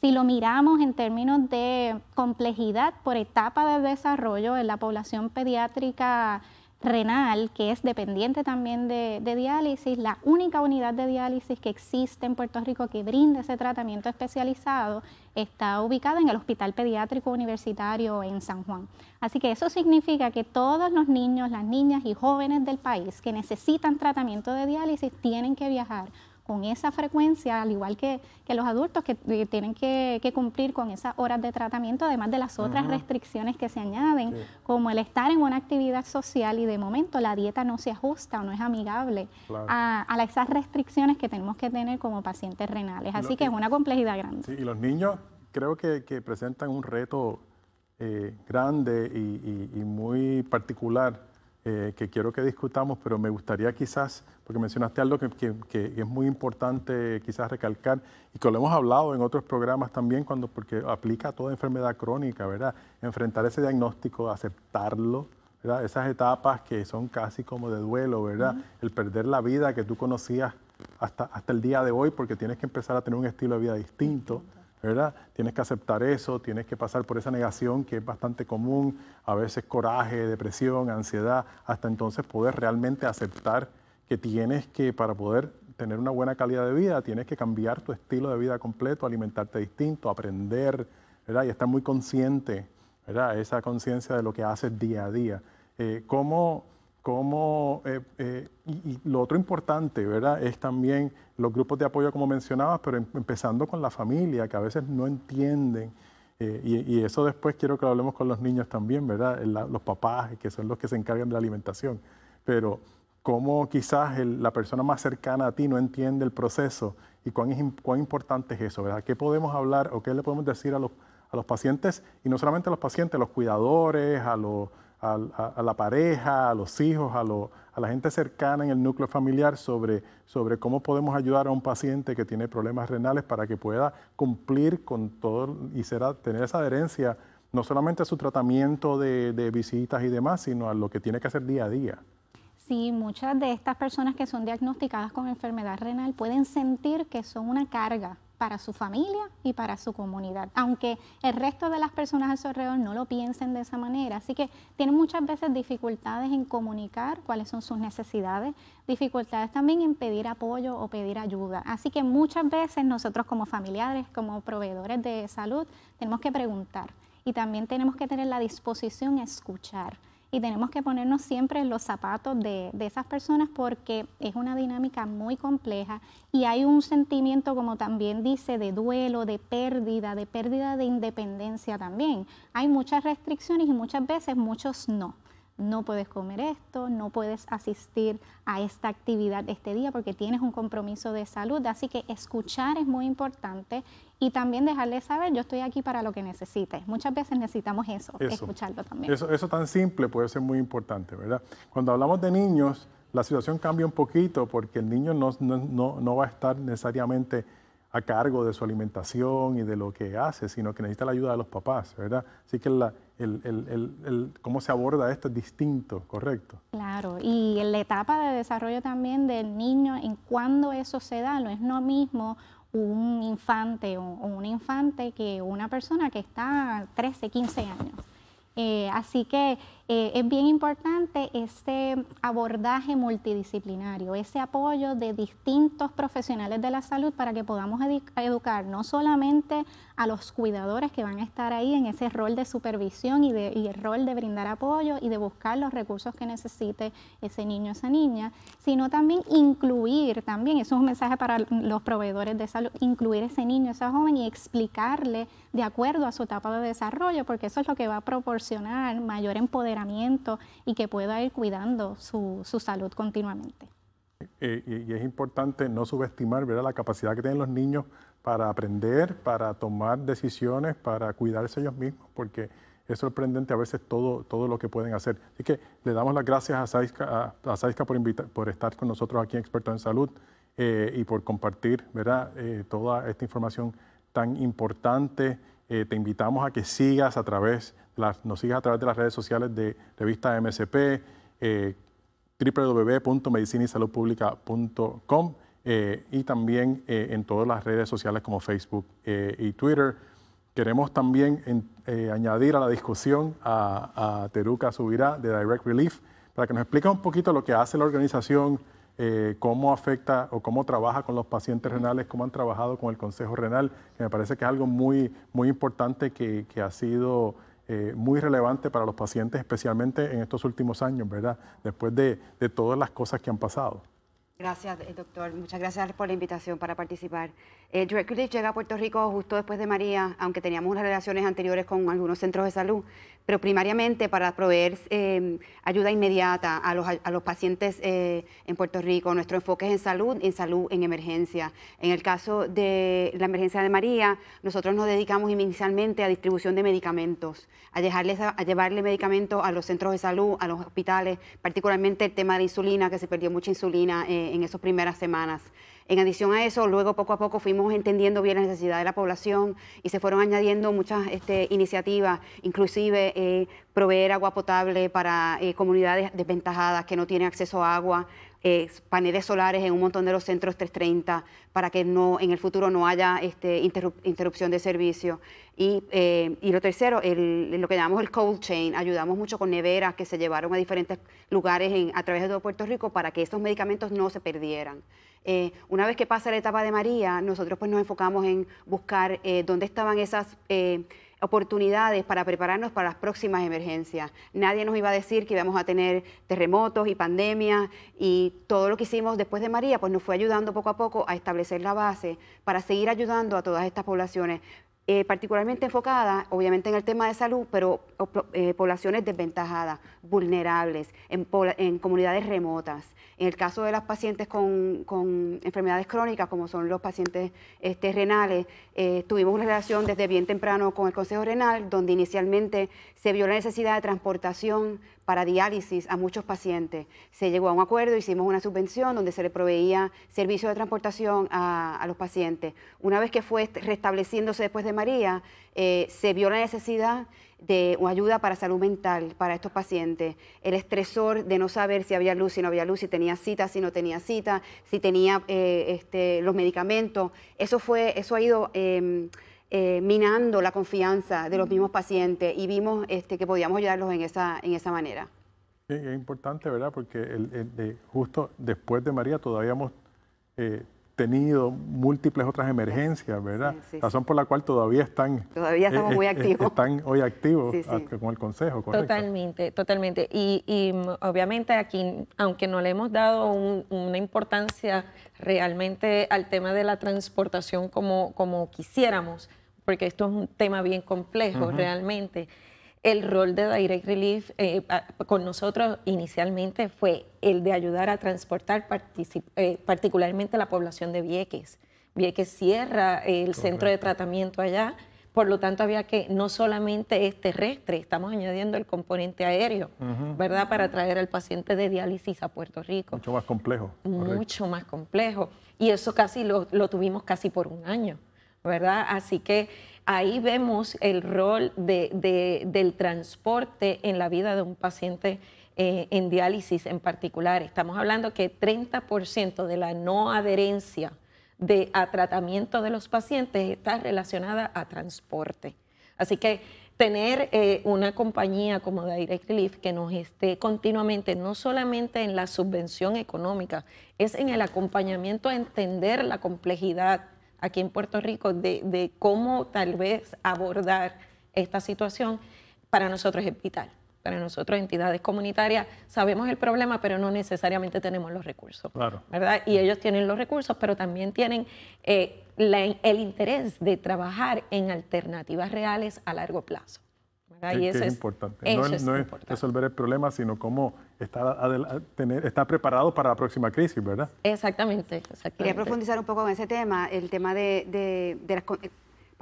Si lo miramos en términos de complejidad por etapa de desarrollo en la población pediátrica renal, que es dependiente también de, diálisis, la única unidad de diálisis que existe en Puerto Rico que brinda ese tratamiento especializado está ubicada en el Hospital Pediátrico Universitario en San Juan. Así que eso significa que todos los niños, las niñas y jóvenes del país que necesitan tratamiento de diálisis tienen que viajar con esa frecuencia, al igual que, que los adultos que eh, tienen que, cumplir con esas horas de tratamiento, además de las otras restricciones que se añaden, como el estar en una actividad social y de momento la dieta no se ajusta o no es amigable a, esas restricciones que tenemos que tener como pacientes renales. Así que es una complejidad grande. y los niños creo que, presentan un reto eh, grande y muy particular eh, que quiero que discutamos, pero me gustaría quizás, porque mencionaste algo que, es muy importante quizás recalcar y que lo hemos hablado en otros programas también, cuando, porque aplica a toda enfermedad crónica, ¿verdad? Enfrentar ese diagnóstico, aceptarlo, ¿verdad? Esas etapas que son casi como de duelo, ¿verdad? El perder la vida que tú conocías hasta, hasta el día de hoy, porque tienes que empezar a tener un estilo de vida distinto. ¿verdad? Tienes que aceptar eso, tienes que pasar por esa negación que es bastante común, a veces coraje, depresión, ansiedad, hasta entonces poder realmente aceptar que tienes que, para poder tener una buena calidad de vida, tienes que cambiar tu estilo de vida completo, alimentarte distinto, aprender, ¿verdad? Y estar muy consciente, ¿verdad? Esa conciencia de lo que haces día a día. Eh, ¿Cómo ¿Cómo? Eh, eh, y, lo otro importante, ¿verdad? Es también los grupos de apoyo, como mencionabas, pero em, empezando con la familia, que a veces no entienden. Eh, y, eso después quiero que lo hablemos con los niños también, ¿verdad? los papás, que son los que se encargan de la alimentación. Pero cómo quizás la persona más cercana a ti no entiende el proceso y cuán, es, cuán importante es eso, ¿verdad? ¿Qué podemos hablar o qué le podemos decir a los, a los pacientes? Y no solamente a los pacientes, a los cuidadores, a los a, la pareja, a los hijos, a, la gente cercana en el núcleo familiar sobre, cómo podemos ayudar a un paciente que tiene problemas renales para que pueda cumplir con todo y será, tener esa adherencia no solamente a su tratamiento de, de visitas y demás, sino a lo que tiene que hacer día a día. Sí, muchas de estas personas que son diagnosticadas con enfermedad renal pueden sentir que son una carga para su familia y para su comunidad, aunque el resto de las personas a su alrededor no lo piensen de esa manera. Así que tienen muchas veces dificultades en comunicar cuáles son sus necesidades, dificultades también en pedir apoyo o pedir ayuda. Así que muchas veces nosotros como familiares, como proveedores de salud, tenemos que preguntar y también tenemos que tener la disposición a escuchar y tenemos que ponernos siempre en los zapatos de, esas personas porque es una dinámica muy compleja y hay un sentimiento, como también dice, de duelo, de pérdida, de pérdida de independencia también. Hay muchas restricciones y muchas veces muchos no. No puedes comer esto, no puedes asistir a esta actividad este día porque tienes un compromiso de salud. Así que escuchar es muy importante y también dejarle saber, yo estoy aquí para lo que necesites. Muchas veces necesitamos eso, escucharlo también. Eso, tan simple puede ser muy importante, ¿verdad? Cuando hablamos de niños, la situación cambia un poquito porque el niño no, va a estar necesariamente a cargo de su alimentación y de lo que hace, sino que necesita la ayuda de los papás, ¿verdad? Así que el, el, el, cómo se aborda esto es distinto, ¿correcto? Claro, y la etapa de desarrollo también del niño, en cuándo eso se da, no es lo mismo un infante o, un infante que una persona que está 13, 15 años. Eh, así que eh, es bien importante ese abordaje multidisciplinario, ese apoyo de distintos profesionales de la salud para que podamos educar no solamente a los cuidadores que van a estar ahí en ese rol de supervisión y, de, el rol de brindar apoyo y de buscar los recursos que necesite ese niño, o esa niña, sino también incluir, también, eso es un mensaje para los proveedores de salud, incluir ese niño, esa joven y explicarle de acuerdo a su etapa de desarrollo, porque eso es lo que va a proporcionar mayor empoderamiento y que pueda ir cuidando su, salud continuamente. y, es importante no subestimar ¿verdad? la capacidad que tienen los niños para aprender, para tomar decisiones, para cuidarse ellos mismos, porque es sorprendente a veces todo, todo lo que pueden hacer. Así que le damos las gracias a Saiska, por, por estar con nosotros aquí en en Salud eh, y por compartir ¿verdad? Eh, toda esta información tan importante. Eh, te invitamos a que sigas a través nos sigas a través de las redes sociales de revista MSP, eh, eh, y también eh, en todas las redes sociales como Facebook eh, y Twitter. Queremos también eh, añadir a la discusión a, a, Teruca Subirá de Direct Relief para que nos explique un poquito lo que hace la organización, cómo afecta o cómo trabaja con los pacientes renales, cómo han trabajado con el Consejo Renal, que me parece que es algo muy, muy importante que, que ha sido eh, muy relevante para los pacientes, especialmente en estos últimos años, ¿verdad? Después de, de todas las cosas que han pasado. Gracias, eh, doctor. Muchas gracias por la invitación para participar. Eh, Cliff llega a Puerto Rico justo después de María, aunque teníamos unas relaciones anteriores con algunos centros de salud pero primariamente para proveer eh, ayuda inmediata a los, a los pacientes eh, en Puerto Rico. Nuestro enfoque es en salud, en salud, en emergencia. En el caso de la emergencia de María, nosotros nos dedicamos inicialmente a distribución de medicamentos, a, dejarles a, llevarle medicamentos a los centros de salud, a los hospitales, particularmente el tema de insulina, que se perdió mucha insulina eh, en esas primeras semanas. En adición a eso, luego poco a poco fuimos entendiendo bien la necesidad de la población y se fueron añadiendo muchas este, iniciativas, inclusive eh, proveer agua potable para eh, comunidades desventajadas que no tienen acceso a agua, eh, paneles solares en un montón de los centros 330 para que no en el futuro no haya este, interrupción de servicio. Y, lo tercero, lo que llamamos el cold chain, ayudamos mucho con neveras que se llevaron a diferentes lugares a través de todo Puerto Rico para que estos medicamentos no se perdieran. Eh, una vez que pasa la etapa de María, nosotros pues nos enfocamos en buscar eh, dónde estaban esas eh, oportunidades para prepararnos para las próximas emergencias. Nadie nos iba a decir que íbamos a tener terremotos y pandemias y todo lo que hicimos después de María pues nos fue ayudando poco a poco a establecer la base para seguir ayudando a todas estas poblaciones. Eh, particularmente enfocada, obviamente, en el tema de salud, pero eh, poblaciones desventajadas, vulnerables, en, comunidades remotas. En el caso de las pacientes con, enfermedades crónicas, como son los pacientes este, renales, eh, tuvimos una relación desde bien temprano con el Consejo Renal, donde inicialmente se vio la necesidad de transportación para diálisis a muchos pacientes. Se llegó a un acuerdo, hicimos una subvención donde se le proveía servicio de transportación a, los pacientes. Una vez que fue restableciéndose después de María, eh, se vio la necesidad de ayuda para salud mental para estos pacientes, el estresor de no saber si había luz, si no había luz, si tenía cita, si no tenía cita, si tenía eh, este, los medicamentos, eso, fue, eso ha ido... Em, eh, minando la confianza de los mismos pacientes y vimos este, que podíamos ayudarlos en esa, en esa manera. es importante, ¿verdad? Porque el, justo después de María todavía hemos eh, tenido múltiples otras emergencias, ¿verdad? Razón por la cual todavía están... Todavía estamos eh, muy activos. Están hoy activos con el Consejo, ¿correcto? Totalmente, totalmente. Y, mm, obviamente aquí, aunque no le hemos dado una importancia realmente al tema de la transportación como, como quisiéramos, porque esto es un tema bien complejo realmente. El rol de Direct Relief eh, con nosotros inicialmente fue el de ayudar a transportar eh, particularmente la población de Vieques. Vieques cierra el centro de tratamiento allá, por lo tanto había que, no solamente es terrestre, estamos añadiendo el componente aéreo, ¿verdad? Para traer al paciente de diálisis a Puerto Rico. Mucho más complejo. Mucho más complejo. Y eso casi lo tuvimos casi por un año. ¿verdad? Así que ahí vemos el rol del transporte en la vida de un paciente eh, en diálisis en particular. Estamos hablando que 30% de la no adherencia de, a tratamiento de los pacientes está relacionada a transporte. Así que tener eh, una compañía como Direct Relief que nos esté continuamente, no solamente en la subvención económica, es en el acompañamiento a entender la complejidad aquí en Puerto Rico de, cómo tal vez abordar esta situación, para nosotros es vital. Para nosotros, entidades comunitarias, sabemos el problema, pero no necesariamente tenemos los recursos. ¿verdad? Y ellos tienen los recursos, pero también tienen eh, el interés de trabajar en alternativas reales a largo plazo eso es, importante. no, es, resolver el problema, sino cómo estar, tener, estar preparado para la próxima crisis, ¿verdad? Exactamente, Quería profundizar un poco en ese tema, el tema de, de las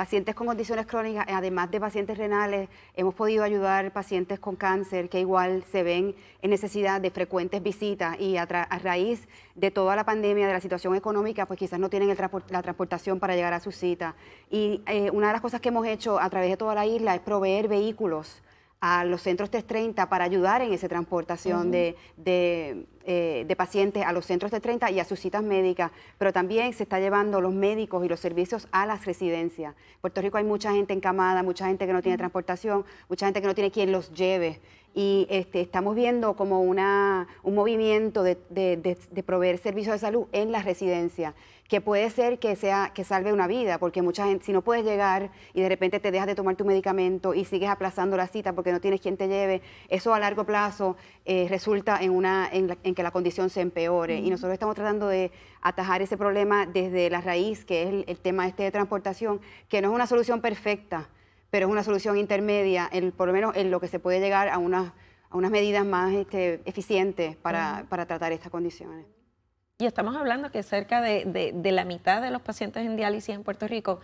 pacientes con condiciones crónicas, eh, además de pacientes renales, hemos podido ayudar pacientes con cáncer que igual se ven en necesidad de frecuentes visitas y a, raíz de toda la pandemia, de la situación económica, pues quizás no tienen la transportación para llegar a su cita. Y eh, una de las cosas que hemos hecho a través de toda la isla es proveer vehículos a los centros T-30 para ayudar en esa transportación eh, de, pacientes a los centros T-30 y a sus citas médicas, pero también se está llevando los médicos y los servicios a las residencias. En Puerto Rico hay mucha gente encamada, mucha gente que no tiene transportación, mucha gente que no tiene quien los lleve. Y este, estamos viendo como una, un movimiento de, de proveer servicios de salud en las residencias que puede ser que sea que salve una vida, porque mucha gente, si no puedes llegar y de repente te dejas de tomar tu medicamento y sigues aplazando la cita porque no tienes quien te lleve, eso a largo plazo eh, resulta en una que la condición se empeore. Y nosotros estamos tratando de atajar ese problema desde la raíz, que es el, tema este de transportación, que no es una solución perfecta, pero es una solución intermedia, por lo menos en lo que se puede llegar a unas medidas más este, eficientes para tratar estas condiciones. Y estamos hablando que cerca de, la mitad de los pacientes en diálisis en Puerto Rico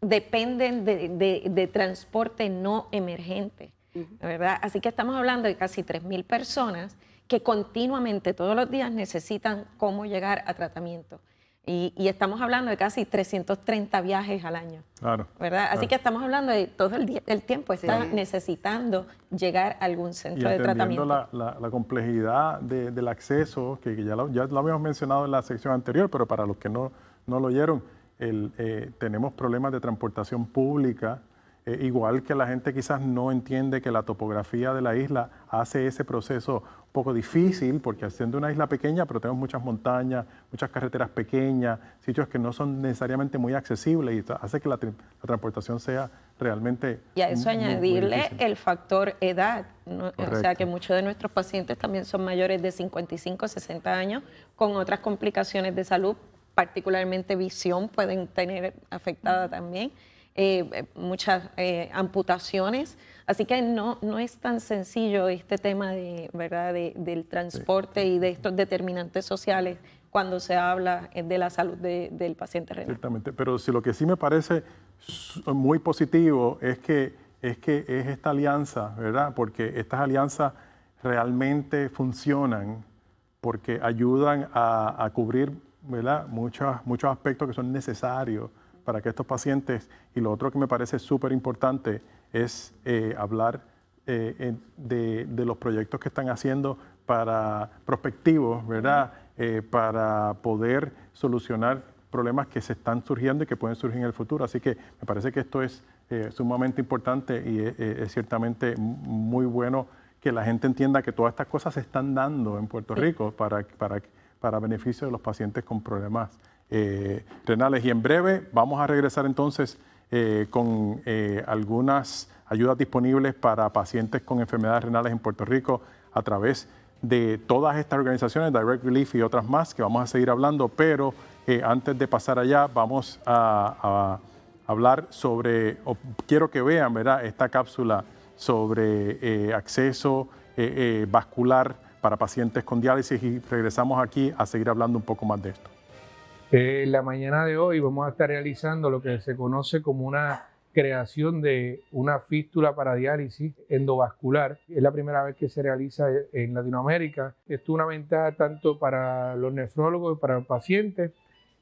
dependen de, transporte no emergente, Así que estamos hablando de casi 3.000 personas que continuamente todos los días necesitan cómo llegar a tratamiento. Y, estamos hablando de casi 330 viajes al año. Claro. ¿Verdad? Así que estamos hablando de todo el, el tiempo está necesitando llegar a algún centro de tratamiento. La, la, la complejidad del acceso, que, ya, lo, ya, habíamos mencionado en la sección anterior, pero para los que no, no lo oyeron, el, eh, tenemos problemas de transportación pública. Eh, igual que la gente quizás no entiende que la topografía de la isla hace ese proceso poco difícil porque siendo una isla pequeña, pero tenemos muchas montañas, muchas carreteras pequeñas, sitios que no son necesariamente muy accesibles y hace que la, transportación sea realmente... Y a eso añadirle el factor edad, o sea que muchos de nuestros pacientes también son mayores de 55, 60 años con otras complicaciones de salud, particularmente visión pueden tener afectada también, eh, eh, muchas eh, amputaciones. Así que no, no es tan sencillo este tema de, ¿verdad? del transporte y de estos determinantes sociales cuando se habla eh, de la salud del paciente renal. Ciertamente, pero si lo que sí me parece muy positivo es que es, que es esta alianza, ¿verdad? Porque estas alianzas realmente funcionan porque ayudan a, cubrir ¿verdad? Muchos, muchos aspectos que son necesarios para que estos pacientes, y lo otro que me parece súper importante, es eh, hablar eh, de, los proyectos que están haciendo para prospectivos, ¿verdad? Eh, para poder solucionar problemas que se están surgiendo y que pueden surgir en el futuro. Así que me parece que esto es sumamente importante y es, ciertamente muy bueno que la gente entienda que todas estas cosas se están dando en Puerto Rico para, para, para beneficio de los pacientes con problemas renales. Y en breve vamos a regresar entonces eh, con eh, algunas ayudas disponibles para pacientes con enfermedades renales en Puerto Rico a través de todas estas organizaciones, Direct Relief y otras más, que vamos a seguir hablando, pero eh, antes de pasar allá vamos a, hablar sobre, quiero que vean, esta cápsula sobre acceso vascular para pacientes con diálisis y regresamos aquí a seguir hablando un poco más de esto. En eh, la mañana de hoy vamos a estar realizando lo que se conoce como una creación de una fístula para diálisis endovascular. Es la primera vez que se realiza e-, en Latinoamérica. Esto es una ventaja tanto para los nefrólogos, para los pacientes,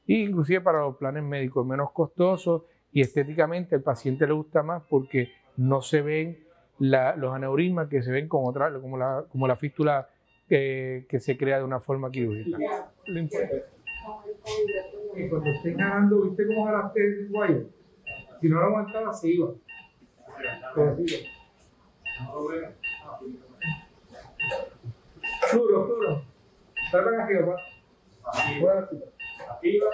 e inclusive para los planes médicos. menos costoso y estéticamente al paciente le gusta más porque no se ven los aneurismas que se ven con otra, como, la, como la fístula eh, que se crea de una forma quirúrgica y cuando pues estoy ganando, ¿viste cómo ganaste el guayo? Si no lo aguantaba, se iba. Duro, duro. Salgan aquí, papá. va, Arriba.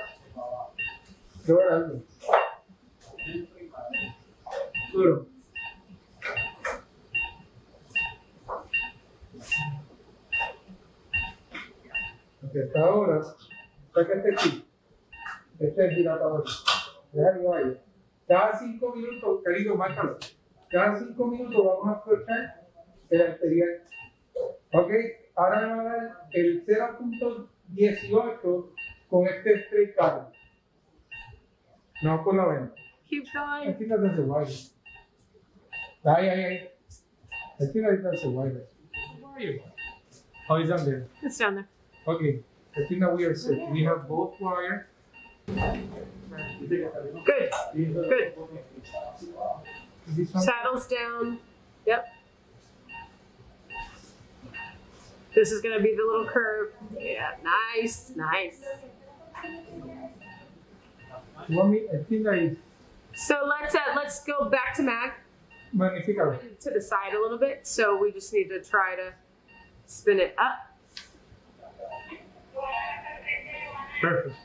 Qué Duro. Hasta ahora. Saca Este cinco minutos, querido, márcalo. Cada cinco minutos vamos a cortar el arterial. Ok, ahora le va a dar el 0.18 con este straight No con la vena. Keep going. está el guay. Ahí, ahí, ahí. está el Where are you? Oh, he's down there. It's down there. Okay. I think that we are We have both wire. Good, good. Saddles down, yep. This is gonna be the little curve. Yeah, nice, nice. want me, I think I So let's uh, let's go back to Mac Magnifico. To the side a little bit, so we just need to try to spin it up. Perfect.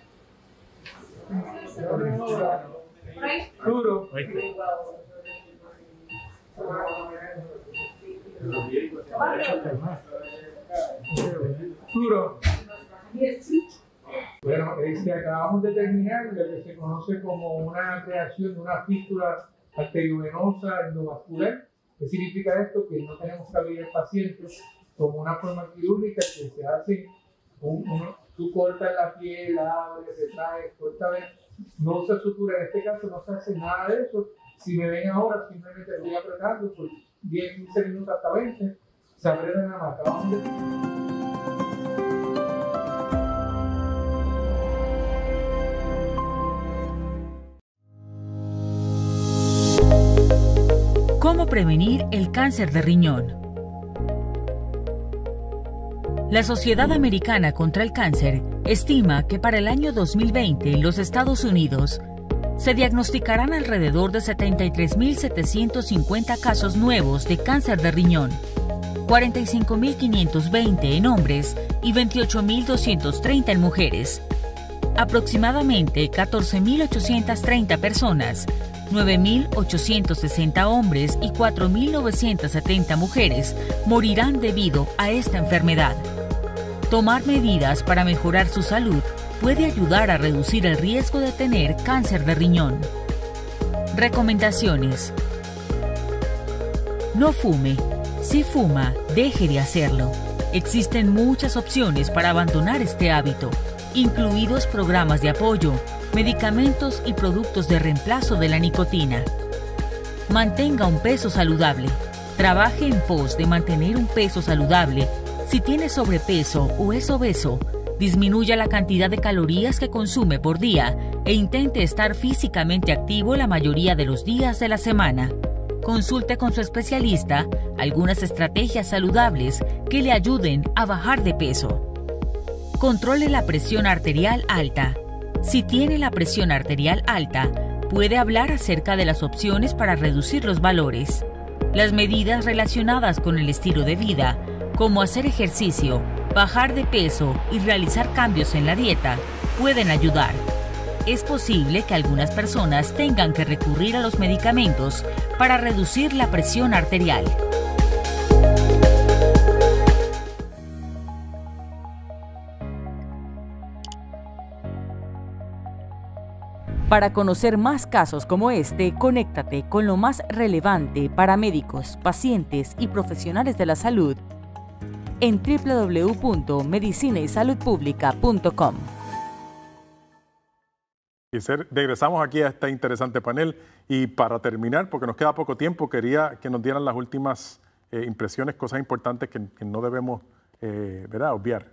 Puro. Bueno, este, acabamos de terminar lo que se conoce como una creación de una fístula arteriovenosa endovascular. ¿Qué significa esto? Que no tenemos que abrir el paciente como una forma quirúrgica que se hace tú cortas la piel, la abres, traes, cortas, no se sutura, en este caso no se hace nada de eso. Si me ven ahora, simplemente voy apretando por 10, 15 minutos hasta 20, se apretan la marca. ¿Cómo prevenir el cáncer de riñón? La Sociedad Americana contra el Cáncer estima que para el año 2020 en los Estados Unidos se diagnosticarán alrededor de 73.750 casos nuevos de cáncer de riñón, 45.520 en hombres y 28.230 en mujeres. Aproximadamente 14.830 personas, 9.860 hombres y 4.970 mujeres morirán debido a esta enfermedad. Tomar medidas para mejorar su salud puede ayudar a reducir el riesgo de tener cáncer de riñón. Recomendaciones. No fume. Si fuma, deje de hacerlo. Existen muchas opciones para abandonar este hábito, incluidos programas de apoyo, medicamentos y productos de reemplazo de la nicotina. Mantenga un peso saludable. Trabaje en pos de mantener un peso saludable si tiene sobrepeso o es obeso, disminuya la cantidad de calorías que consume por día e intente estar físicamente activo la mayoría de los días de la semana. Consulte con su especialista algunas estrategias saludables que le ayuden a bajar de peso. Controle la presión arterial alta. Si tiene la presión arterial alta, puede hablar acerca de las opciones para reducir los valores. Las medidas relacionadas con el estilo de vida como hacer ejercicio, bajar de peso y realizar cambios en la dieta, pueden ayudar. Es posible que algunas personas tengan que recurrir a los medicamentos para reducir la presión arterial. Para conocer más casos como este, conéctate con lo más relevante para médicos, pacientes y profesionales de la salud en www.medicinaysaludpublica.com. Y regresamos aquí a este interesante panel y para terminar, porque nos queda poco tiempo, quería que nos dieran las últimas eh, impresiones, cosas importantes que, no debemos eh, obviar.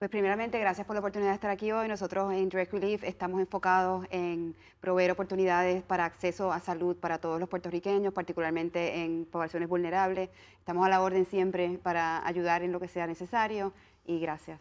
Pues primeramente, gracias por la oportunidad de estar aquí hoy. Nosotros en Direct Relief estamos enfocados en proveer oportunidades para acceso a salud para todos los puertorriqueños, particularmente en poblaciones vulnerables. Estamos a la orden siempre para ayudar en lo que sea necesario y gracias.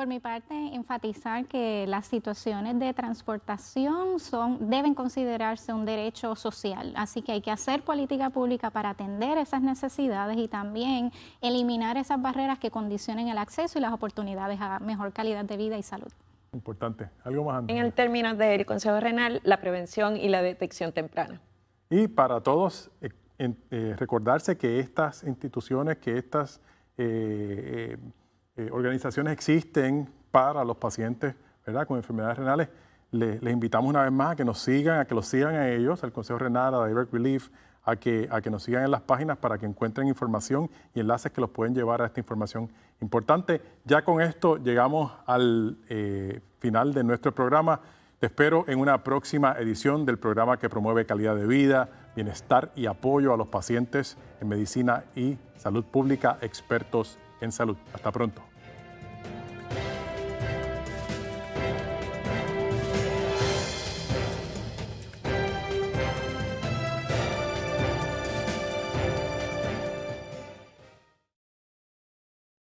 Por mi parte, enfatizar que las situaciones de transportación son, deben considerarse un derecho social, así que hay que hacer política pública para atender esas necesidades y también eliminar esas barreras que condicionen el acceso y las oportunidades a mejor calidad de vida y salud. Importante. ¿Algo más, Andrea? En el término del Consejo Renal, la prevención y la detección temprana. Y para todos, eh, eh, recordarse que estas instituciones, que estas... Eh, eh, organizaciones existen para los pacientes ¿verdad? con enfermedades renales. Les, invitamos una vez más a que nos sigan, a que los sigan a ellos, al Consejo Renal, a Direct Relief, a que, a que nos sigan en las páginas para que encuentren información y enlaces que los pueden llevar a esta información importante. Ya con esto llegamos al eh, final de nuestro programa. Te espero en una próxima edición del programa que promueve calidad de vida, bienestar y apoyo a los pacientes en medicina y salud pública, expertos en salud. Hasta pronto.